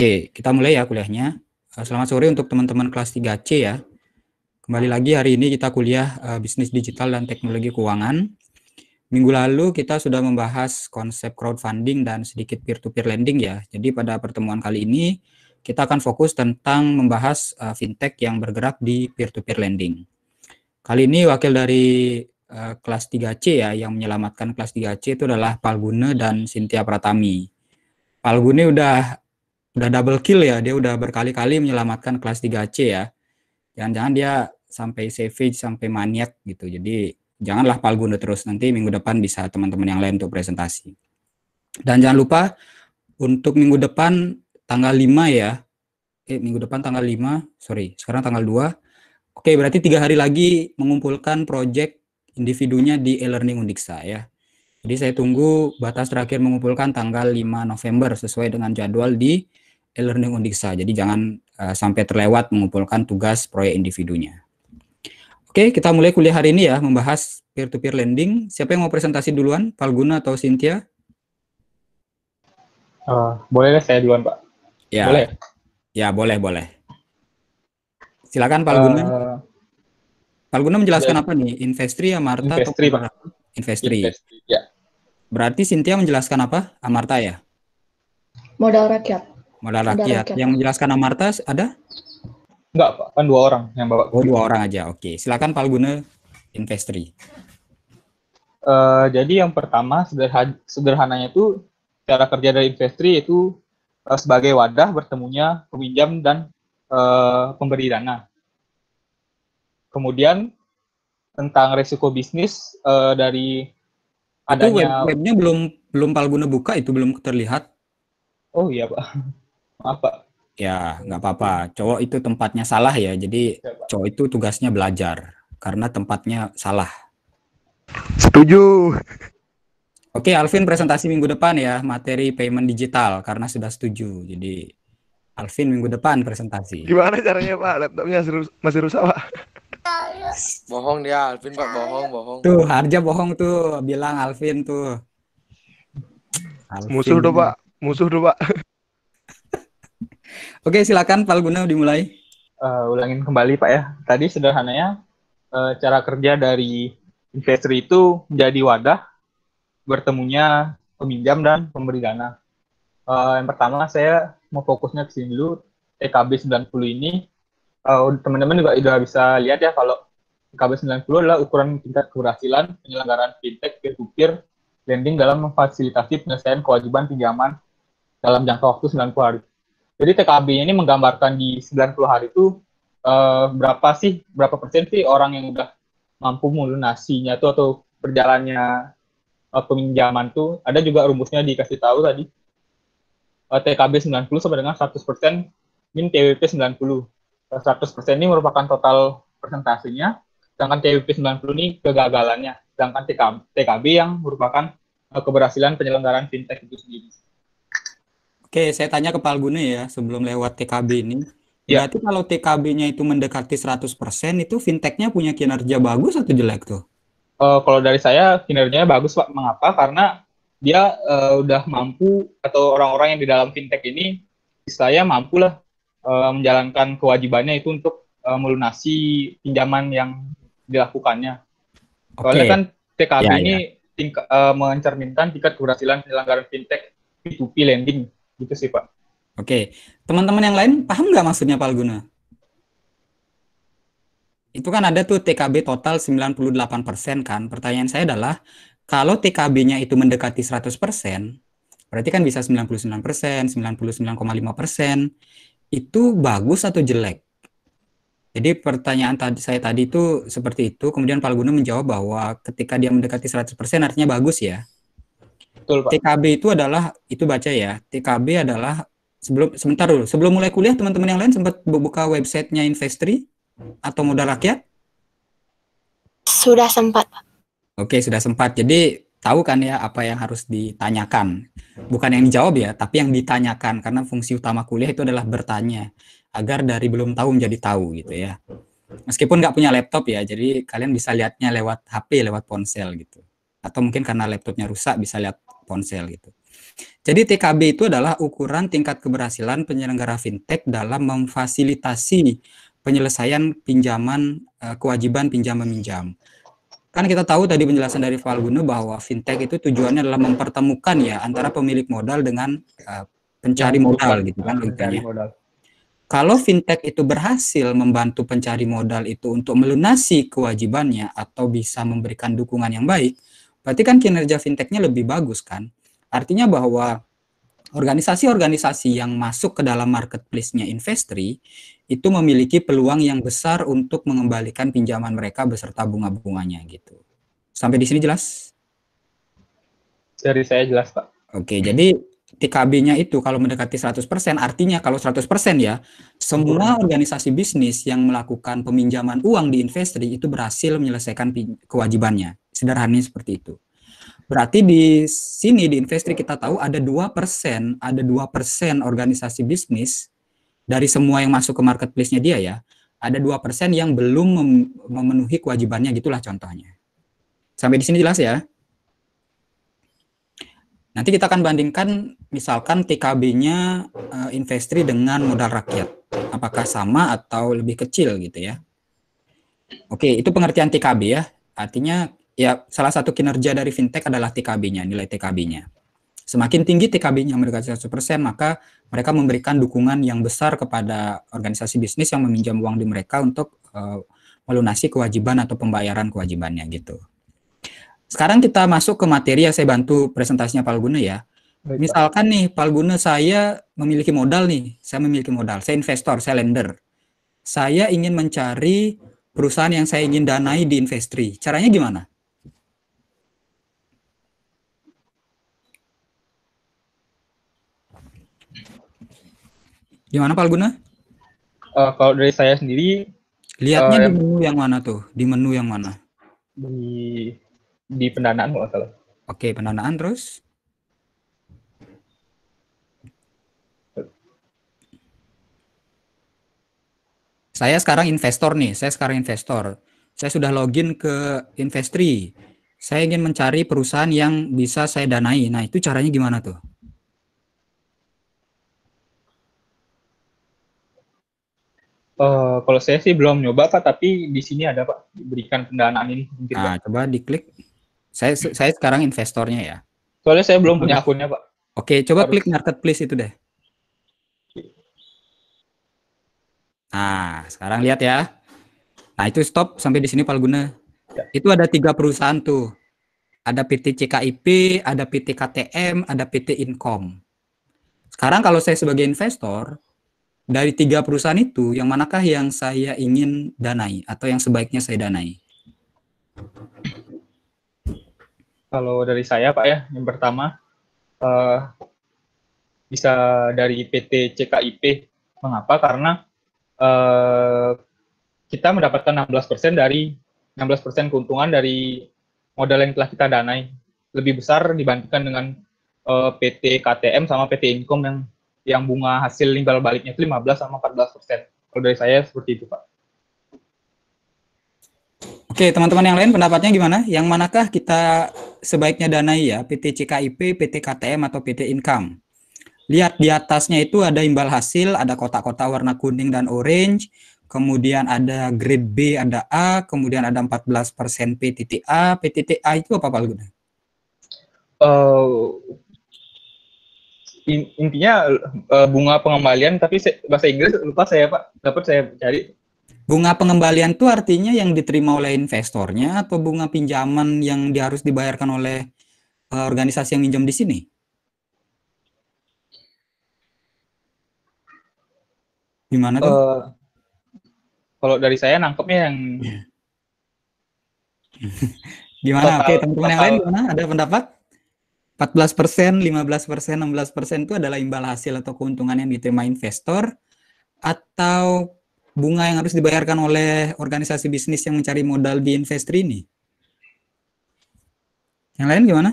Oke, kita mulai ya kuliahnya. Eh, selamat sore untuk teman-teman kelas 3C ya. Kembali lagi hari ini kita kuliah eh, bisnis digital dan teknologi keuangan. Minggu lalu kita sudah membahas konsep crowdfunding dan sedikit peer-to-peer -peer lending ya. Jadi pada pertemuan kali ini kita akan fokus tentang membahas eh, fintech yang bergerak di peer-to-peer -peer lending. Kali ini wakil dari kelas 3C ya yang menyelamatkan kelas 3C itu adalah Palgune dan Cynthia Pratami. Palgune udah udah double kill ya dia udah berkali-kali menyelamatkan kelas 3C ya jangan-jangan dia sampai savage sampai maniak gitu jadi janganlah palguna terus nanti minggu depan bisa teman-teman yang lain untuk presentasi dan jangan lupa untuk minggu depan tanggal 5 ya eh minggu depan tanggal 5 sorry sekarang tanggal 2 oke berarti tiga hari lagi mengumpulkan project individunya di e-learning Undiksa ya jadi saya tunggu batas terakhir mengumpulkan tanggal 5 November sesuai dengan jadwal di e-learning Undiksa. Jadi jangan uh, sampai terlewat mengumpulkan tugas proyek individunya. Oke, kita mulai kuliah hari ini ya membahas peer-to-peer -peer lending. Siapa yang mau presentasi duluan? Palguna atau Cynthia? Uh, boleh saya duluan, Pak. Ya. Boleh. Ya, boleh, boleh. Silakan Palguna. Uh, eh, Palguna menjelaskan ya. apa nih? Investri, Amarta Investri, atau Pak. Investri. Investri. Ya. Berarti Cynthia menjelaskan apa? Amarta ya? Modal rakyat. Malah rakyat. rakyat. Yang menjelaskan Amarta ada? Enggak, Pak. Kan dua orang yang bawa Oh, dua orang aja. Oke. Silakan Pak Guna Investri. Uh, jadi yang pertama sederha sederhananya itu cara kerja dari Investri itu uh, sebagai wadah bertemunya peminjam dan uh, pemberi dana. Kemudian tentang risiko bisnis uh, dari adanya itu web, webnya belum belum Palguna buka itu belum terlihat. Oh iya pak apa ya nggak apa-apa cowok itu tempatnya salah ya jadi ya, cowok itu tugasnya belajar karena tempatnya salah setuju Oke, Alvin presentasi minggu depan ya, materi payment digital karena sudah setuju. Jadi Alvin minggu depan presentasi. Gimana caranya Pak? Laptopnya masih rusak Pak. bohong dia Alvin Pak, bohong, bohong. Tuh, Harja bohong tuh, bilang Alvin tuh. Alvin. Musuh tuh Pak, musuh tuh Pak. Oke, silakan Pak Guna dimulai. Uh, ulangin kembali Pak ya. Tadi sederhananya uh, cara kerja dari investor itu menjadi wadah bertemunya peminjam dan pemberi dana. Uh, yang pertama saya mau fokusnya ke sini dulu. EKB 90 ini teman teman-teman juga sudah bisa lihat ya kalau EKB 90 adalah ukuran tingkat keberhasilan penyelenggaraan fintech peer-to-peer lending dalam memfasilitasi penyelesaian kewajiban pinjaman dalam jangka waktu 90 hari. Jadi TKB ini menggambarkan di 90 hari itu uh, berapa sih, berapa persen sih orang yang udah mampu melunasinya tuh atau berjalannya uh, peminjaman tuh. Ada juga rumusnya dikasih tahu tadi. Uh, TKB 90 sama dengan 100 persen min TWP 90. 100 persen ini merupakan total persentasenya, sedangkan TWP 90 ini kegagalannya, sedangkan TKB, yang merupakan eh, keberhasilan penyelenggaraan fintech itu sendiri. Oke, saya tanya ke Pak Alguna ya sebelum lewat TKB ini. Ya. Berarti kalau TKB-nya itu mendekati 100%, itu fintech-nya punya kinerja bagus atau jelek tuh? Uh, kalau dari saya, kinerjanya bagus, Pak. Mengapa? Karena dia uh, udah mampu, atau orang-orang yang di dalam fintech ini, saya mampu uh, eh, menjalankan kewajibannya itu untuk uh, melunasi pinjaman yang dilakukannya. Okay. Soalnya kan TKB ya, ini ya. Tingka, uh, mencerminkan tingkat keberhasilan penyelenggaraan fintech P2P lending. Gitu sih Pak. Oke, teman-teman yang lain paham nggak maksudnya palguna? Itu kan ada tuh TKB total 98% kan. Pertanyaan saya adalah, kalau TKB-nya itu mendekati 100%, berarti kan bisa 99%, 99,5%, itu bagus atau jelek? Jadi pertanyaan tadi saya tadi itu seperti itu, kemudian Palguna menjawab bahwa ketika dia mendekati 100% artinya bagus ya. Betul, Pak. TKB itu adalah itu baca ya. TKB adalah sebelum sebentar dulu. Sebelum mulai kuliah teman-teman yang lain sempat buka websitenya Investri atau Modal Rakyat? Sudah sempat, Oke, sudah sempat. Jadi tahu kan ya apa yang harus ditanyakan. Bukan yang dijawab ya, tapi yang ditanyakan karena fungsi utama kuliah itu adalah bertanya agar dari belum tahu menjadi tahu gitu ya. Meskipun nggak punya laptop ya, jadi kalian bisa lihatnya lewat HP, lewat ponsel gitu atau mungkin karena laptopnya rusak bisa lihat ponsel gitu. Jadi TKB itu adalah ukuran tingkat keberhasilan penyelenggara fintech dalam memfasilitasi penyelesaian pinjaman eh, kewajiban pinjam meminjam. Kan kita tahu tadi penjelasan dari Falguno bahwa fintech itu tujuannya adalah mempertemukan ya antara pemilik modal dengan uh, pencari modal gitu kan logikanya. Kalau fintech itu berhasil membantu pencari modal itu untuk melunasi kewajibannya atau bisa memberikan dukungan yang baik, Berarti kan kinerja fintechnya lebih bagus kan? Artinya bahwa organisasi-organisasi yang masuk ke dalam marketplace-nya Investri itu memiliki peluang yang besar untuk mengembalikan pinjaman mereka beserta bunga-bunganya gitu. Sampai di sini jelas? Dari saya jelas, Pak. Oke, jadi TKB-nya itu kalau mendekati 100%, artinya kalau 100% ya, semua organisasi bisnis yang melakukan peminjaman uang di Investri itu berhasil menyelesaikan kewajibannya sederhananya seperti itu. Berarti di sini di Investri kita tahu ada dua persen, ada dua persen organisasi bisnis dari semua yang masuk ke marketplace-nya dia ya, ada dua persen yang belum memenuhi kewajibannya gitulah contohnya. Sampai di sini jelas ya. Nanti kita akan bandingkan misalkan TKB-nya uh, eh, Investri dengan modal rakyat. Apakah sama atau lebih kecil gitu ya. Oke, itu pengertian TKB ya. Artinya ya salah satu kinerja dari fintech adalah TKB-nya, nilai TKB-nya. Semakin tinggi TKB-nya mereka 100%, maka mereka memberikan dukungan yang besar kepada organisasi bisnis yang meminjam uang di mereka untuk uh, melunasi kewajiban atau pembayaran kewajibannya gitu. Sekarang kita masuk ke materi yang saya bantu presentasinya Pak Palguna ya. Baik, Misalkan nih Palguna saya memiliki modal nih, saya memiliki modal, saya investor, saya lender. Saya ingin mencari perusahaan yang saya ingin danai di Investri. Caranya gimana? Gimana Pak Alguna? Uh, kalau dari saya sendiri lihatnya uh, di menu yang mana tuh? Di menu yang mana? Di di pendanaan kalau salah. Oke, pendanaan terus? Saya sekarang investor nih, saya sekarang investor. Saya sudah login ke Investri. Saya ingin mencari perusahaan yang bisa saya danai. Nah, itu caranya gimana tuh? Uh, kalau saya sih belum nyoba Pak, tapi di sini ada Pak berikan pendanaan ini. Mungkin, nah, Pak. Ah, coba diklik. Saya saya sekarang investornya ya. Soalnya saya belum punya akunnya Pak. Oke, coba Harus. klik marketplace itu deh. Nah, sekarang lihat ya. Nah, itu stop sampai di sini Palguna. Ya. Itu ada tiga perusahaan tuh. Ada PT CKIP, ada PT KTM, ada PT Income. Sekarang kalau saya sebagai investor, dari tiga perusahaan itu, yang manakah yang saya ingin danai atau yang sebaiknya saya danai? Kalau dari saya, Pak ya, yang pertama uh, bisa dari PT CKIP. Mengapa? Karena uh, kita mendapatkan 16% dari 16% keuntungan dari modal yang telah kita danai lebih besar dibandingkan dengan uh, eh, PT KTM sama PT Inkom yang yang bunga hasil imbal baliknya itu 15 sama 14 persen. Kalau dari saya seperti itu, Pak. Oke, teman-teman yang lain pendapatnya gimana? Yang manakah kita sebaiknya danai ya? PT CKIP, PT KTM, atau PT Income? Lihat di atasnya itu ada imbal hasil, ada kotak-kotak warna kuning dan orange, kemudian ada grade B, ada A, kemudian ada 14% PTTA. PTTA itu apa Pak Alguna? Uh, eh, in, intinya uh, bunga pengembalian tapi se, bahasa Inggris lupa saya Pak, dapat saya cari. Bunga pengembalian itu artinya yang diterima oleh investornya atau bunga pinjaman yang harus dibayarkan oleh uh, organisasi yang minjam di sini? Gimana tuh? Uh, kalau dari saya nangkepnya yang iya. Gimana? oke Oke, teman-teman yang lain gimana? Ada pendapat? 14 persen, 15 persen, 16 persen itu adalah imbal hasil atau keuntungan yang diterima investor atau bunga yang harus dibayarkan oleh organisasi bisnis yang mencari modal di investor ini? Yang lain gimana?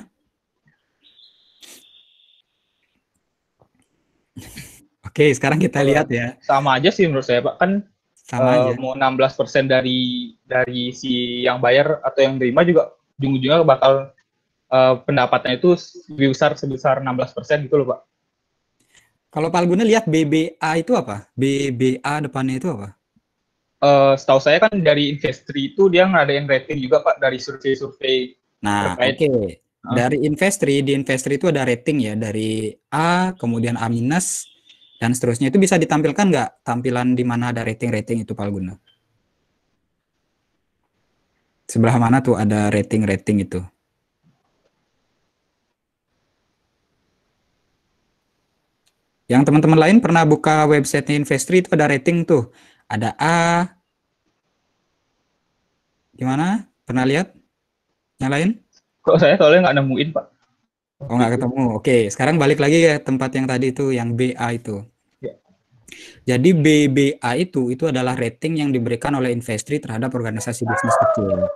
Oke, sekarang kita lihat ya. Sama aja sih menurut saya, Pak. Kan sama uh, aja. mau 16% dari dari si yang bayar atau yang terima juga ujung-ujungnya bakal uh, pendapatnya itu lebih besar sebesar 16% gitu loh Pak. Kalau Pak Alguna lihat BBA itu apa? BBA depannya itu apa? Uh, setahu saya kan dari Investri itu dia ngadain rating juga Pak dari survei-survei Nah, oke. Okay. Dari Investri, di Investri itu ada rating ya dari A, kemudian A minus, dan seterusnya. Itu bisa ditampilkan nggak tampilan di mana ada rating-rating itu Pak Sebelah mana tuh ada rating-rating itu? Yang teman-teman lain pernah buka website Investri itu ada rating tuh. Ada A. Gimana? Pernah lihat? Yang lain? Kok saya soalnya nggak nemuin, Pak. Oh, nggak ketemu. Oke, sekarang balik lagi ke tempat yang tadi itu, yang BA itu. Jadi BBA itu itu adalah rating yang diberikan oleh Investri terhadap organisasi bisnis kecil.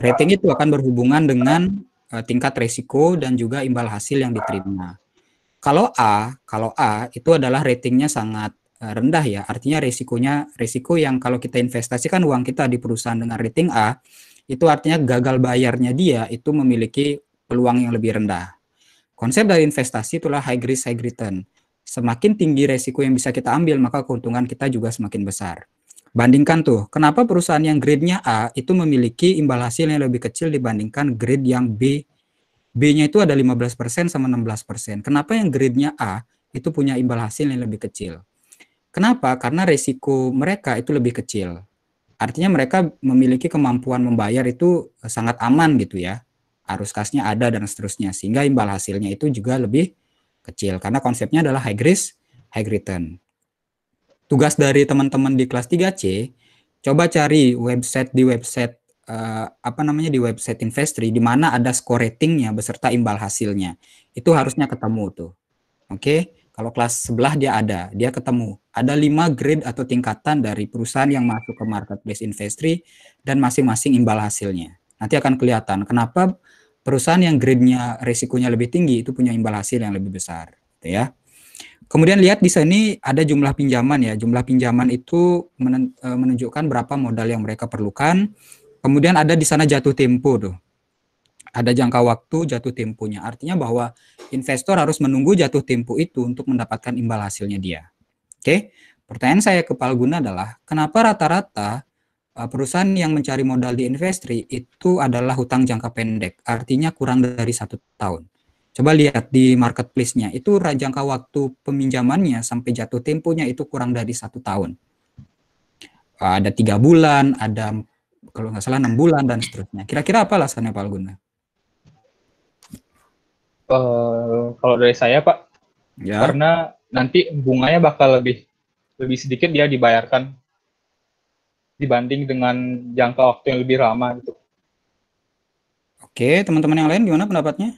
Rating itu akan berhubungan dengan uh, tingkat resiko dan juga imbal hasil yang diterima. Kalau A, kalau A itu adalah ratingnya sangat eh, rendah ya. Artinya risikonya risiko yang kalau kita investasikan uang kita di perusahaan dengan rating A, itu artinya gagal bayarnya dia itu memiliki peluang yang lebih rendah. Konsep dari investasi itulah high risk high return. Semakin tinggi resiko yang bisa kita ambil, maka keuntungan kita juga semakin besar. Bandingkan tuh, kenapa perusahaan yang grade-nya A itu memiliki imbal hasil yang lebih kecil dibandingkan grade yang B B-nya itu ada 15% sama 16%. Kenapa yang grade-nya A itu punya imbal hasil yang lebih kecil? Kenapa? Karena resiko mereka itu lebih kecil. Artinya mereka memiliki kemampuan membayar itu eh, sangat aman gitu ya. Arus kasnya ada dan seterusnya. Sehingga imbal hasilnya itu juga lebih kecil. Karena konsepnya adalah high risk, high return. Tugas dari teman-teman di kelas 3C, coba cari website di website uh, apa namanya di website Investri di mana ada score ratingnya beserta imbal hasilnya. Itu harusnya ketemu tuh. Oke, okay? kalau kelas sebelah dia ada, dia ketemu. Ada lima grade atau tingkatan dari perusahaan yang masuk ke marketplace Investri dan masing-masing imbal hasilnya. Nanti akan kelihatan kenapa perusahaan yang grade-nya resikonya lebih tinggi itu punya imbal hasil yang lebih besar, gitu ya. Kemudian lihat di sini ada jumlah pinjaman ya. Jumlah pinjaman itu eh, menunjukkan berapa modal yang mereka perlukan Kemudian ada di sana jatuh tempo tuh. Ada jangka waktu jatuh temponya. Artinya bahwa investor harus menunggu jatuh tempo itu untuk mendapatkan imbal hasilnya dia. Oke. Pertanyaan saya ke Palguna adalah kenapa rata-rata e, perusahaan yang mencari modal di investri itu adalah hutang jangka pendek, artinya kurang dari satu tahun. Coba lihat di marketplace-nya, itu jangka waktu peminjamannya sampai jatuh temponya itu kurang dari satu tahun. E, ada tiga bulan, ada kalau nggak salah enam bulan dan seterusnya. Kira-kira apa alasannya Pak Alguna? Uh, kalau dari saya Pak, ya. karena nanti bunganya bakal lebih lebih sedikit dia dibayarkan dibanding dengan jangka waktu yang lebih lama gitu. Oke, teman-teman yang lain gimana pendapatnya?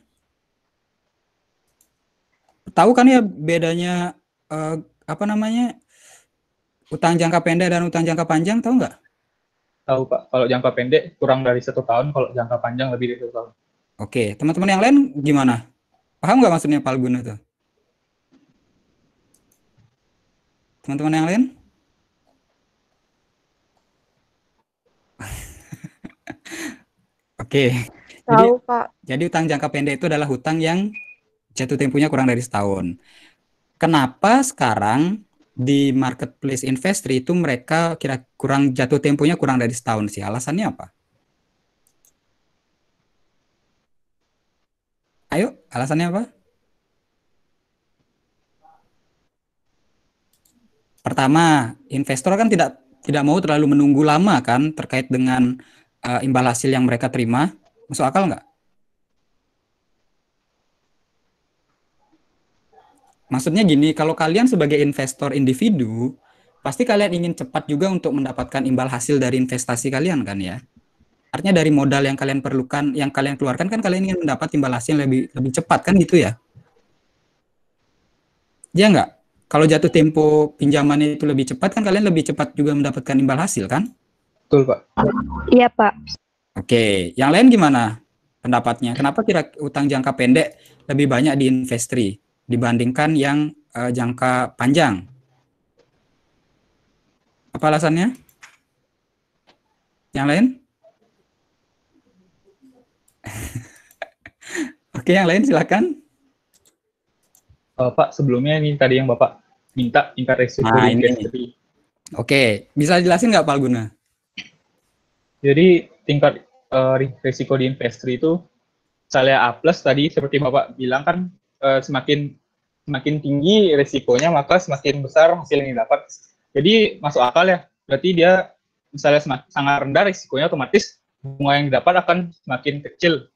Tahu kan ya bedanya uh, apa namanya utang jangka pendek dan utang jangka panjang, tahu nggak? tahu Pak. Kalau jangka pendek kurang dari satu tahun, kalau jangka panjang lebih dari satu tahun. Oke, teman-teman yang lain gimana? Paham nggak maksudnya palguna itu? Teman-teman yang lain? Oke. Tahu jadi, Pak. Jadi utang jangka pendek itu adalah hutang yang jatuh tempuhnya kurang dari setahun. Kenapa sekarang di marketplace investri itu mereka kira kurang jatuh temponya kurang dari setahun sih. Alasannya apa? Ayo, alasannya apa? Pertama, investor kan tidak tidak mau terlalu menunggu lama kan terkait dengan uh, imbal hasil yang mereka terima. Masuk akal nggak? Maksudnya gini, kalau kalian sebagai investor individu, pasti kalian ingin cepat juga untuk mendapatkan imbal hasil dari investasi kalian kan ya. Artinya dari modal yang kalian perlukan, yang kalian keluarkan kan kalian ingin mendapat imbal hasil yang lebih lebih cepat kan gitu ya. Ya nggak? Kalau jatuh tempo pinjamannya itu lebih cepat kan kalian lebih cepat juga mendapatkan imbal hasil kan? Betul Pak. Iya Pak. Oke, yang lain gimana pendapatnya? Kenapa kira utang jangka pendek lebih banyak di investri? dibandingkan yang uh, jangka panjang. Apa alasannya? Yang lain? Oke, yang lain silakan. Uh, Pak, sebelumnya ini tadi yang Bapak minta tingkat resiko Nah, ini. Oke, bisa jelasin nggak Pak Alguna? Jadi tingkat uh, eh, risiko di investasi itu saya A plus tadi seperti Bapak bilang kan Eh, semakin semakin tinggi resikonya maka semakin besar hasil yang didapat. Jadi masuk akal ya. Berarti dia misalnya semakin, sangat rendah risikonya otomatis bunga yang didapat akan semakin kecil.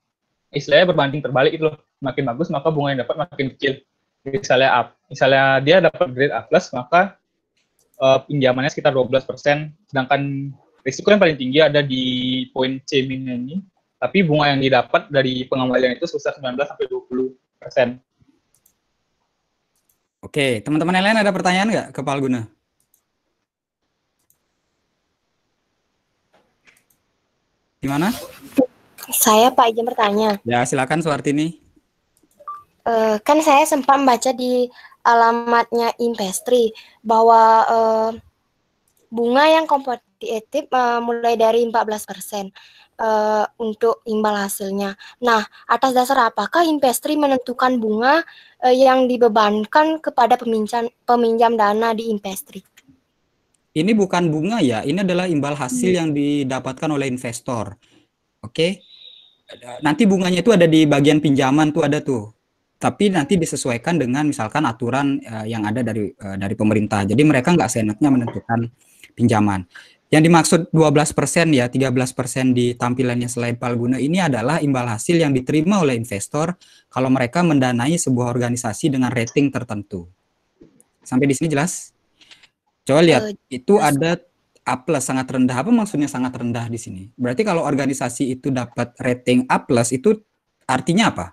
Istilahnya berbanding terbalik itu loh. Semakin bagus maka bunga yang dapat makin kecil. Misalnya up, misalnya dia dapat grade A+, plus, maka uh, pinjamannya sekitar 12%, sedangkan risiko yang paling tinggi ada di poin C min ini. Tapi bunga yang didapat dari pengembalian itu sebesar 19 sampai 20%. Oke, teman-teman yang lain ada pertanyaan nggak ke Palguna? Gimana? Saya Pak izin bertanya. Ya, silakan Suartini. Uh, eh, kan saya sempat membaca di alamatnya Investri bahwa uh, bunga yang kompetitif uh, mulai dari 14% uh, untuk imbal hasilnya. Nah, atas dasar apakah Investri menentukan bunga uh, yang dibebankan kepada peminjam peminjam dana di Investri? Ini bukan bunga ya, ini adalah imbal hasil hmm. yang didapatkan oleh investor. Oke. Okay? Nanti bunganya itu ada di bagian pinjaman tuh ada tuh. Tapi nanti disesuaikan dengan misalkan aturan uh, yang ada dari uh, dari pemerintah. Jadi mereka nggak seenaknya menentukan pinjaman. Yang dimaksud 12% ya, 13% di tampilannya selain Palguna ini adalah imbal hasil yang diterima oleh investor kalau mereka mendanai sebuah organisasi dengan rating tertentu. Sampai di sini jelas? Coba eh, lihat, itu ada A plus sangat rendah. Apa maksudnya sangat rendah di sini? Berarti kalau organisasi itu dapat rating A plus itu artinya apa?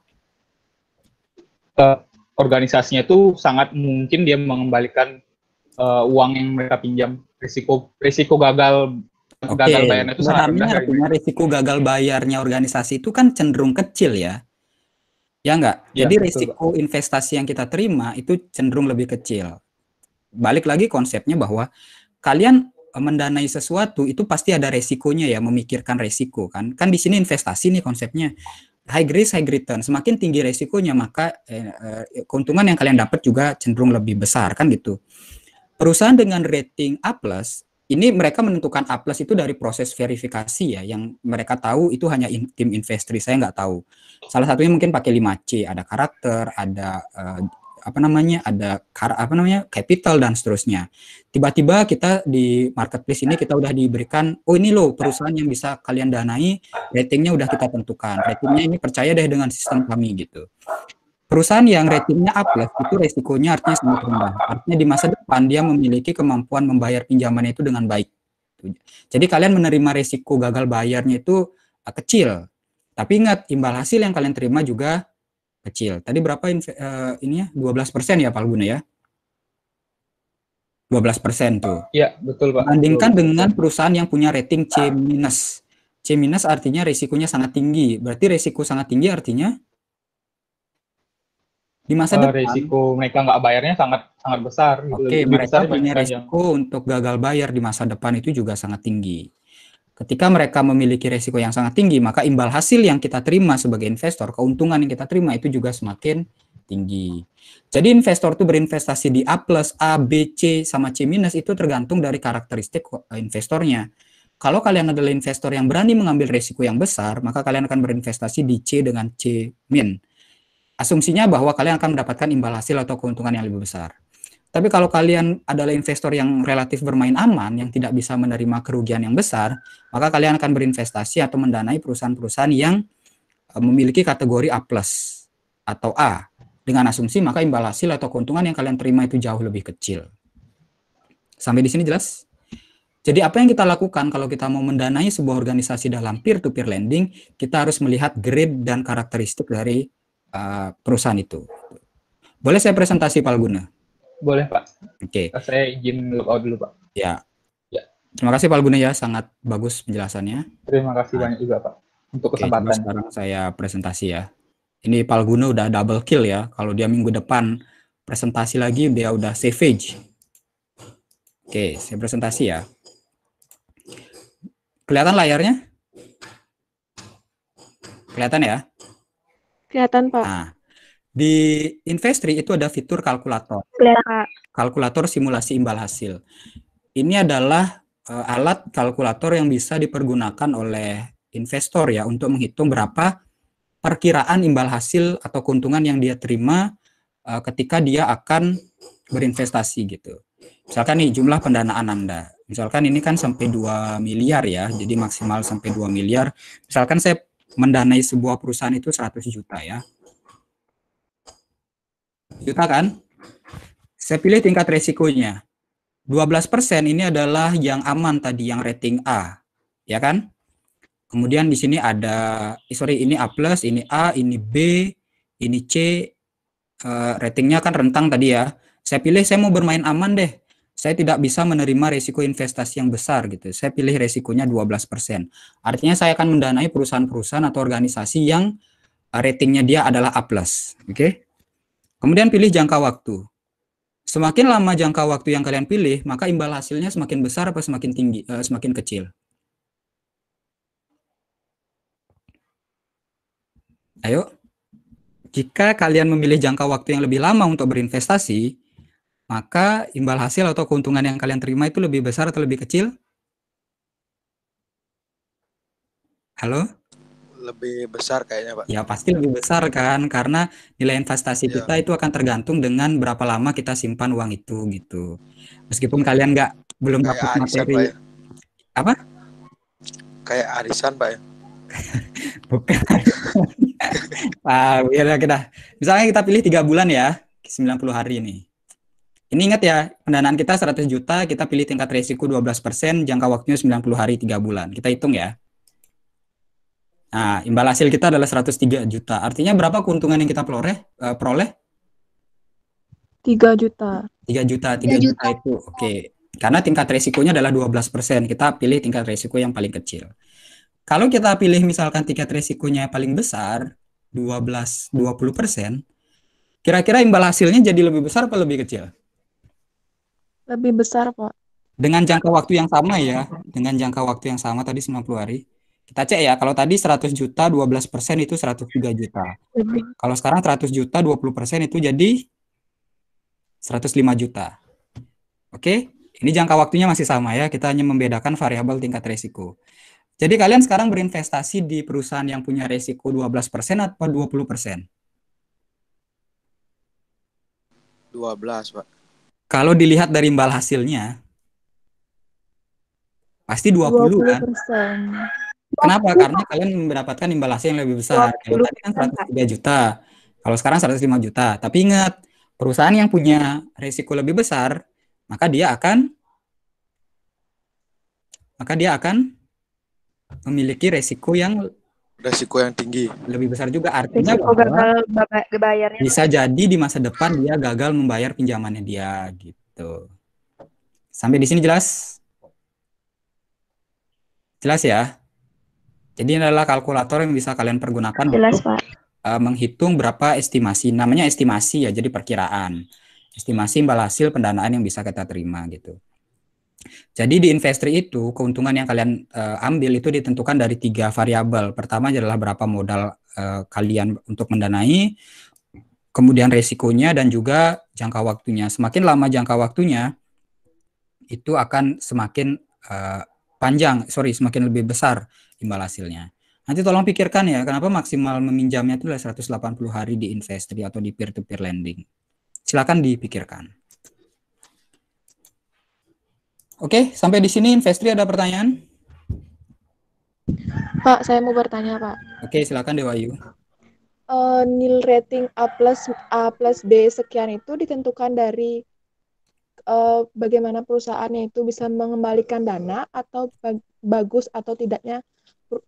Uh, organisasinya itu sangat mungkin dia mengembalikan uh, uang yang mereka pinjam risiko risiko gagal okay. gagal bayarnya itu sangat rendah ya. artinya risiko gagal bayarnya organisasi itu kan cenderung kecil ya ya enggak ya, jadi betul. risiko investasi yang kita terima itu cenderung lebih kecil balik lagi konsepnya bahwa kalian eh, mendanai sesuatu itu pasti ada resikonya ya memikirkan resiko kan kan di sini investasi nih konsepnya high risk high return semakin tinggi resikonya maka eh, eh keuntungan yang kalian dapat juga cenderung lebih besar kan gitu Perusahaan dengan rating A+, ini mereka menentukan A+ itu dari proses verifikasi ya, yang mereka tahu itu hanya in, tim investri, saya nggak tahu. Salah satunya mungkin pakai 5C, ada karakter, ada uh, apa namanya ada kar apa namanya capital dan seterusnya. Tiba-tiba kita di marketplace ini kita udah diberikan oh ini loh perusahaan yang bisa kalian danai ratingnya udah kita tentukan ratingnya ini percaya deh dengan sistem kami gitu. Perusahaan yang nah, ratingnya A+, nah, nah. itu resikonya artinya sangat rendah. Artinya di masa depan dia memiliki kemampuan membayar pinjaman itu dengan baik. Jadi kalian menerima resiko gagal bayarnya itu eh, kecil. Tapi ingat, imbal hasil yang kalian terima juga kecil. Tadi berapa uh, ini ya? 12% ya Pak Guna ya? 12% tuh. Iya, betul Pak. Bandingkan dengan perusahaan yang punya rating C-. minus. C- minus artinya resikonya sangat tinggi. Berarti resiko sangat tinggi artinya di masa uh, depan risiko mereka nggak bayarnya sangat sangat besar gitu. Oke, okay, mereka besar punya risiko yang... untuk gagal bayar di masa depan itu juga sangat tinggi. Ketika mereka memiliki resiko yang sangat tinggi, maka imbal hasil yang kita terima sebagai investor, keuntungan yang kita terima itu juga semakin tinggi. Jadi investor itu berinvestasi di A plus, A, B, C, sama C minus itu tergantung dari karakteristik eh, investornya. Kalau kalian adalah investor yang berani mengambil resiko yang besar, maka kalian akan berinvestasi di C dengan C min. Asumsinya bahwa kalian akan mendapatkan imbal hasil atau keuntungan yang lebih besar. Tapi kalau kalian adalah investor yang relatif bermain aman, yang tidak bisa menerima kerugian yang besar, maka kalian akan berinvestasi atau mendanai perusahaan-perusahaan yang e, memiliki kategori A+, atau A. Dengan asumsi maka imbal hasil atau keuntungan yang kalian terima itu jauh lebih kecil. Sampai di sini jelas? Jadi apa yang kita lakukan kalau kita mau mendanai sebuah organisasi dalam peer-to-peer -peer lending, kita harus melihat grade dan karakteristik dari uh, perusahaan itu. Boleh saya presentasi Pak Alguna? Boleh Pak. Oke. Okay. Saya izin out dulu Pak. Ya. ya. Terima kasih Pak Alguna ya, sangat bagus penjelasannya. Terima kasih nah. banyak juga Pak untuk okay, kesempatan. sekarang saya presentasi ya. Ini Pak Alguna udah double kill ya. Kalau dia minggu depan presentasi lagi dia udah savage. Oke, saya presentasi ya. Kelihatan layarnya? Kelihatan ya? Kelihatan, Pak. Nah, di Investri itu ada fitur kalkulator. Kelihatan, Kalkulator simulasi imbal hasil. Ini adalah uh, alat kalkulator yang bisa dipergunakan oleh investor ya untuk menghitung berapa perkiraan imbal hasil atau keuntungan yang dia terima uh, ketika dia akan berinvestasi gitu. Misalkan nih jumlah pendanaan Anda. Misalkan ini kan sampai 2 miliar ya, jadi maksimal sampai 2 miliar. Misalkan saya mendanai sebuah perusahaan itu 100 juta ya. Juta kan? Saya pilih tingkat resikonya. 12% ini adalah yang aman tadi yang rating A, ya kan? Kemudian di sini ada eh, sorry ini A+, ini A, ini B, ini C. Uh, ratingnya kan rentang tadi ya. Saya pilih saya mau bermain aman deh saya tidak bisa menerima risiko investasi yang besar gitu. Saya pilih resikonya 12%. Artinya saya akan mendanai perusahaan-perusahaan atau organisasi yang eh, ratingnya dia adalah A+. Oke. Okay? Kemudian pilih jangka waktu. Semakin lama jangka waktu yang kalian pilih, maka imbal hasilnya semakin besar apa semakin tinggi uh, semakin kecil. Ayo. Jika kalian memilih jangka waktu yang lebih lama untuk berinvestasi, maka imbal hasil atau keuntungan yang kalian terima itu lebih besar atau lebih kecil? Halo? Lebih besar kayaknya, Pak. Ya, pasti lebih besar kan karena nilai investasi ya. kita itu akan tergantung dengan berapa lama kita simpan uang itu gitu. Meskipun kalian nggak belum Kayak dapat materi. Pak, ya. Apa? Kayak arisan, Pak ya. Bukan. ah, biar kita. Misalnya kita pilih tiga bulan ya, 90 hari ini ini ingat ya, pendanaan kita 100 juta, kita pilih tingkat risiko 12%, jangka waktunya 90 hari 3 bulan. Kita hitung ya. Nah, imbal hasil kita adalah 103 juta. Artinya berapa keuntungan yang kita peroleh? Uh, peroleh? 3 juta. 3 juta, 3, 3 juta, juta itu. Oke. Okay. Karena tingkat risikonya adalah 12%. Kita pilih tingkat risiko yang paling kecil. Kalau kita pilih misalkan tingkat risikonya paling besar, 12 20%, kira-kira imbal hasilnya jadi lebih besar apa lebih kecil? Lebih besar, Pak. Dengan jangka waktu yang sama ya, dengan jangka waktu yang sama tadi 90 hari. Kita cek ya, kalau tadi 100 juta 12 persen itu 103 juta. Kalau sekarang 100 juta 20 persen itu jadi 105 juta. Oke, ini jangka waktunya masih sama ya, kita hanya membedakan variabel tingkat resiko. Jadi kalian sekarang berinvestasi di perusahaan yang punya resiko 12% persen atau 20%? persen 12, Pak. Kalau dilihat dari imbal hasilnya, pasti 20, 20 kan? Kenapa? Karena kalian mendapatkan imbal hasil yang lebih besar. Kalau tadi kan 103 juta, kalau sekarang 105 juta. Tapi ingat, perusahaan yang punya risiko lebih besar, maka dia akan maka dia akan memiliki resiko yang resiko yang tinggi lebih besar juga artinya bahwa bisa jadi di masa depan dia gagal membayar pinjamannya dia gitu sampai di sini jelas jelas ya jadi ini adalah kalkulator yang bisa kalian pergunakan jelas, untuk Pak. Uh, menghitung berapa estimasi namanya estimasi ya jadi perkiraan estimasi imbal hasil pendanaan yang bisa kita terima gitu jadi di Investri itu keuntungan yang kalian uh, ambil itu ditentukan dari tiga variabel. Pertama adalah berapa modal uh, kalian untuk mendanai, kemudian resikonya dan juga jangka waktunya. Semakin lama jangka waktunya itu akan semakin uh, panjang, sorry, semakin lebih besar imbal hasilnya. Nanti tolong pikirkan ya, kenapa maksimal meminjamnya itu adalah 180 hari di Investri atau di peer-to-peer -peer lending. Silakan dipikirkan. Oke, sampai di sini Investri ada pertanyaan? Pak, saya mau bertanya, Pak. Oke, silakan Dewa Yu. Uh, eh, nil rating A plus A plus B sekian itu ditentukan dari uh, bagaimana perusahaannya itu bisa mengembalikan dana atau bag bagus atau tidaknya uh,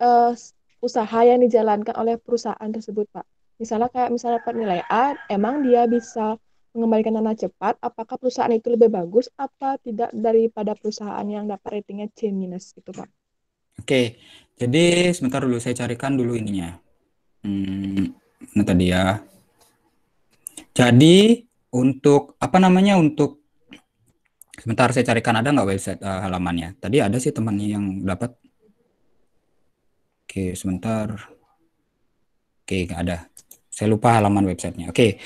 uh, usaha yang dijalankan oleh perusahaan tersebut, Pak. Misalnya kayak misalnya penilaian emang dia bisa mengembalikan dana cepat, apakah perusahaan itu lebih bagus apa tidak daripada perusahaan yang dapat ratingnya C minus itu Pak? Oke, jadi sebentar dulu saya carikan dulu ininya. Hmm, ini tadi ya. Jadi untuk apa namanya untuk sebentar saya carikan ada nggak website uh, halamannya? Tadi ada sih temannya yang dapat. Oke, sebentar. Oke, nggak ada. Saya lupa halaman websitenya. Oke,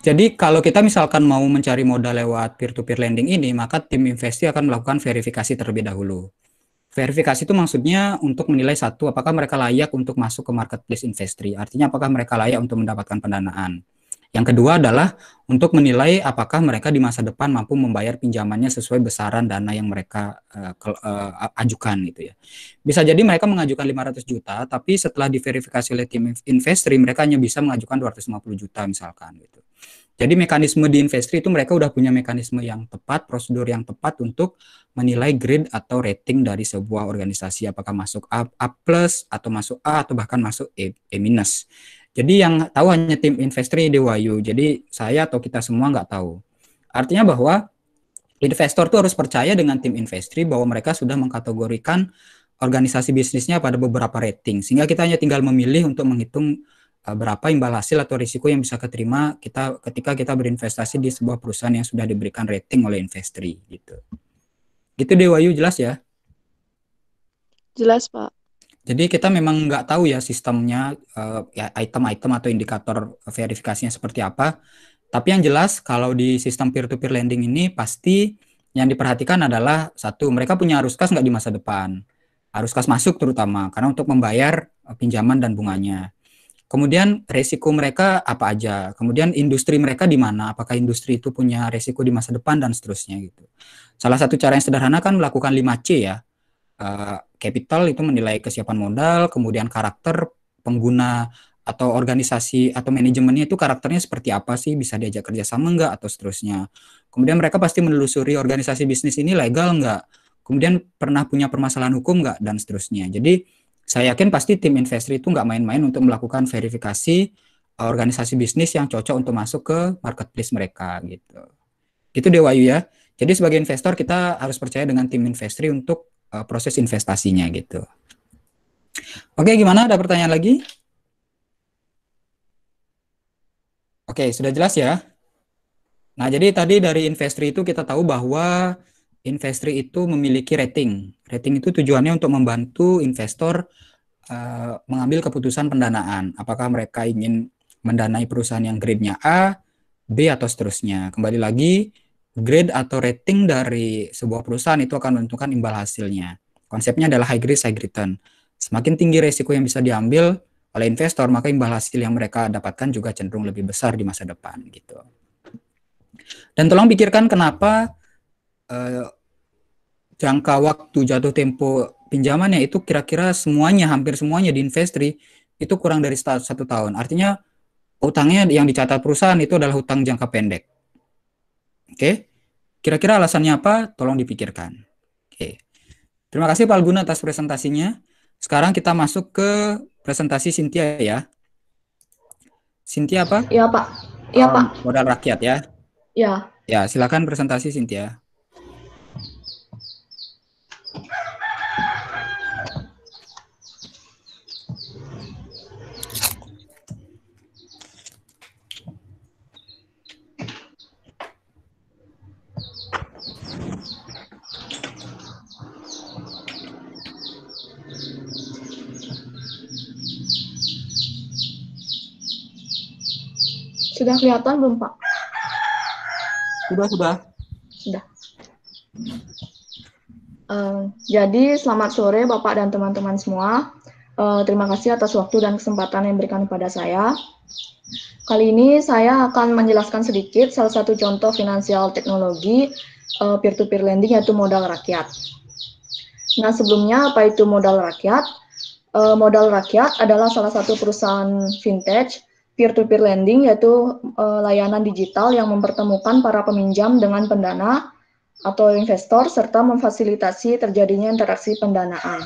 jadi kalau kita misalkan mau mencari modal lewat peer-to-peer lending ini, maka tim investi akan melakukan verifikasi terlebih dahulu. Verifikasi itu maksudnya untuk menilai satu, apakah mereka layak untuk masuk ke marketplace investri. Artinya apakah mereka layak untuk mendapatkan pendanaan. Yang kedua adalah untuk menilai apakah mereka di masa depan mampu membayar pinjamannya sesuai besaran dana yang mereka uh, uh, ajukan gitu ya. Bisa jadi mereka mengajukan 500 juta, tapi setelah diverifikasi oleh tim investri mereka hanya bisa mengajukan 250 juta misalkan gitu. Jadi mekanisme di Investri itu mereka udah punya mekanisme yang tepat, prosedur yang tepat untuk menilai grade atau rating dari sebuah organisasi apakah masuk A, A plus atau masuk A atau bahkan masuk E, e minus. Jadi yang tahu hanya tim Investri Wayu. Jadi saya atau kita semua nggak tahu. Artinya bahwa investor tuh harus percaya dengan tim Investri bahwa mereka sudah mengkategorikan organisasi bisnisnya pada beberapa rating sehingga kita hanya tinggal memilih untuk menghitung Eh, berapa imbal hasil atau risiko yang bisa keterima kita ketika kita berinvestasi di sebuah perusahaan yang sudah diberikan rating oleh investri gitu. Gitu Yu jelas ya? Jelas Pak. Jadi kita memang nggak tahu ya sistemnya eh, ya item-item atau indikator verifikasinya seperti apa. Tapi yang jelas kalau di sistem peer to -peer lending ini pasti yang diperhatikan adalah satu mereka punya arus kas nggak di masa depan, arus kas masuk terutama karena untuk membayar eh, pinjaman dan bunganya. Kemudian resiko mereka apa aja? Kemudian industri mereka di mana? Apakah industri itu punya resiko di masa depan dan seterusnya gitu. Salah satu cara yang sederhana kan melakukan 5C ya. Uh, capital itu menilai kesiapan modal, kemudian karakter pengguna atau organisasi atau manajemennya itu karakternya seperti apa sih bisa diajak kerja sama enggak atau seterusnya kemudian mereka pasti menelusuri organisasi bisnis ini legal enggak? kemudian pernah punya permasalahan hukum enggak dan seterusnya jadi saya yakin pasti tim investor itu nggak main-main untuk melakukan verifikasi eh, organisasi bisnis yang cocok untuk masuk ke marketplace mereka gitu. Itu Dewa Yu ya. Jadi sebagai investor kita harus percaya dengan tim investri untuk uh, proses investasinya gitu. Oke, gimana? Ada pertanyaan lagi? Oke, sudah jelas ya. Nah, jadi tadi dari investri itu kita tahu bahwa Investri itu memiliki rating. Rating itu tujuannya untuk membantu investor uh, mengambil keputusan pendanaan. Apakah mereka ingin mendanai perusahaan yang grade-nya A, B atau seterusnya. Kembali lagi, grade atau rating dari sebuah perusahaan itu akan menentukan imbal hasilnya. Konsepnya adalah high grade, high return. Semakin tinggi resiko yang bisa diambil oleh investor, maka imbal hasil yang mereka dapatkan juga cenderung lebih besar di masa depan gitu. Dan tolong pikirkan kenapa uh, jangka waktu jatuh tempo pinjamannya itu kira-kira semuanya hampir semuanya di investri itu kurang dari satu tahun. Artinya utangnya yang dicatat perusahaan itu adalah hutang jangka pendek. Oke, okay? kira-kira alasannya apa? Tolong dipikirkan. Oke, okay. terima kasih Pak Alguna atas presentasinya. Sekarang kita masuk ke presentasi Cynthia ya. Cynthia apa? Iya Pak. ya Pak. Modal rakyat ya. ya Ya silakan presentasi Cynthia. Sudah kelihatan belum, Pak? Sudah, sudah. Sudah. Uh, jadi, selamat sore Bapak dan teman-teman semua. Uh, terima kasih atas waktu dan kesempatan yang diberikan kepada saya. Kali ini saya akan menjelaskan sedikit salah satu contoh finansial teknologi eh, peer-to-peer lending yaitu modal rakyat. Nah, sebelumnya apa itu modal rakyat? Uh, modal rakyat adalah salah satu perusahaan vintage peer-to-peer lending yaitu uh, layanan digital yang mempertemukan para peminjam dengan pendana atau investor serta memfasilitasi terjadinya interaksi pendanaan.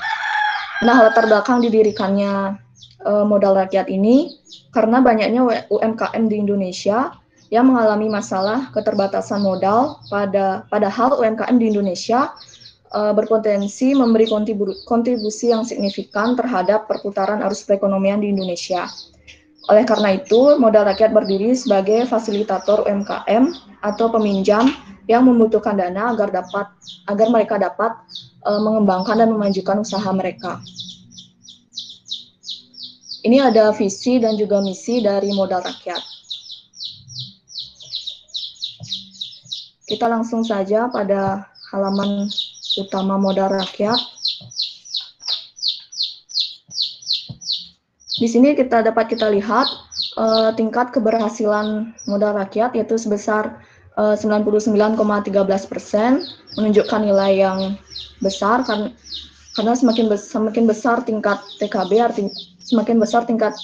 Nah, latar belakang didirikannya uh, modal rakyat ini karena banyaknya UMKM di Indonesia yang mengalami masalah keterbatasan modal pada padahal UMKM di Indonesia uh, berpotensi memberi kontribusi yang signifikan terhadap perputaran arus perekonomian di Indonesia. Oleh karena itu, modal rakyat berdiri sebagai fasilitator UMKM atau peminjam yang membutuhkan dana agar dapat agar mereka dapat uh, mengembangkan dan memajukan usaha mereka. Ini ada visi dan juga misi dari modal rakyat. Kita langsung saja pada halaman utama modal rakyat. Di sini kita dapat kita lihat uh, tingkat keberhasilan modal rakyat yaitu sebesar eh, uh, 99,13 persen menunjukkan nilai yang besar karena karena semakin besar, semakin besar tingkat TKB artinya semakin besar tingkat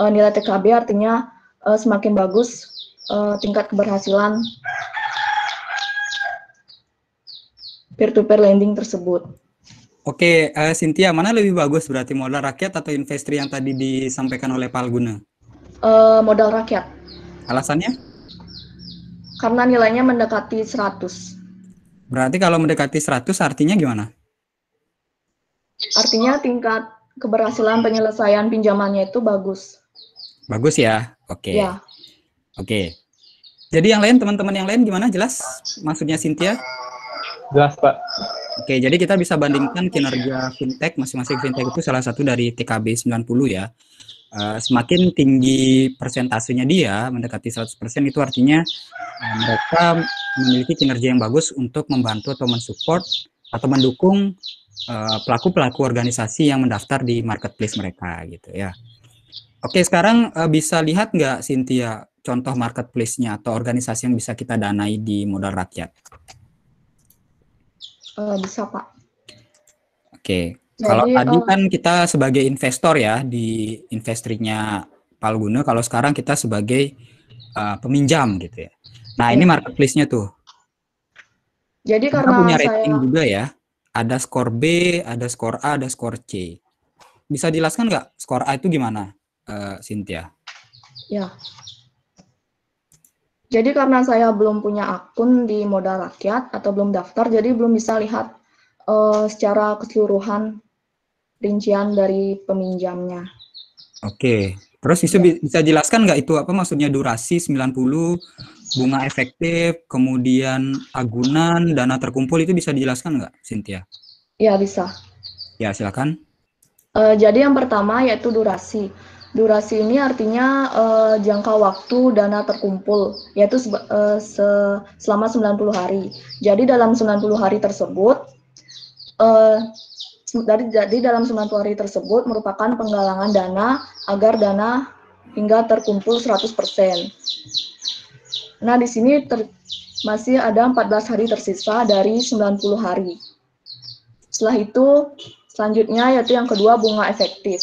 uh, nilai TKB artinya uh, semakin bagus uh, tingkat keberhasilan peer-to-peer -peer lending tersebut. Oke, uh, Cynthia, mana lebih bagus berarti modal rakyat atau investri yang tadi disampaikan oleh Pak Alguna? Uh, modal rakyat. Alasannya? Karena nilainya mendekati 100. Berarti kalau mendekati 100 artinya gimana? Artinya tingkat keberhasilan penyelesaian pinjamannya itu bagus. Bagus ya? Oke. Ya. Oke. Jadi yang lain, teman-teman yang lain gimana? Jelas maksudnya Cynthia? Jelas, Pak. Oke, jadi kita bisa bandingkan kinerja fintech, masing-masing fintech itu salah satu dari TKB 90 ya. Eh, semakin tinggi persentasenya dia mendekati 100% itu artinya eh, mereka memiliki kinerja yang bagus untuk membantu atau mensupport atau mendukung eh, pelaku-pelaku organisasi yang mendaftar di marketplace mereka gitu ya. Oke, sekarang bisa lihat nggak Cynthia contoh marketplace-nya atau organisasi yang bisa kita danai di modal rakyat? uh, pak. Oke. Okay. Nah, kalau tadi eh, kan kita sebagai investor ya di investrinya Palguna, kalau sekarang kita sebagai uh, peminjam gitu ya. Nah, ini iya. marketplace-nya tuh. Jadi kita karena punya rating saya... juga ya. Ada skor B, ada skor A, ada skor C. Bisa dijelaskan nggak skor A itu gimana, uh, Cynthia? Ya, jadi karena saya belum punya akun di Modal Rakyat atau belum daftar, jadi belum bisa lihat uh, secara keseluruhan rincian dari peminjamnya. Oke, terus itu ya. bisa jelaskan nggak itu apa maksudnya durasi 90, bunga efektif, kemudian agunan, dana terkumpul itu bisa dijelaskan nggak, Cynthia? Ya, bisa. Ya, silakan. Uh, jadi yang pertama yaitu durasi. Durasi ini artinya uh, jangka waktu dana terkumpul, yaitu uh, se selama 90 hari. Jadi dalam 90 hari tersebut, uh, dari, jadi dalam 90 hari tersebut merupakan penggalangan dana agar dana hingga terkumpul 100%. Nah, di sini ter, masih ada 14 hari tersisa dari 90 hari. Setelah itu, selanjutnya yaitu yang kedua bunga efektif.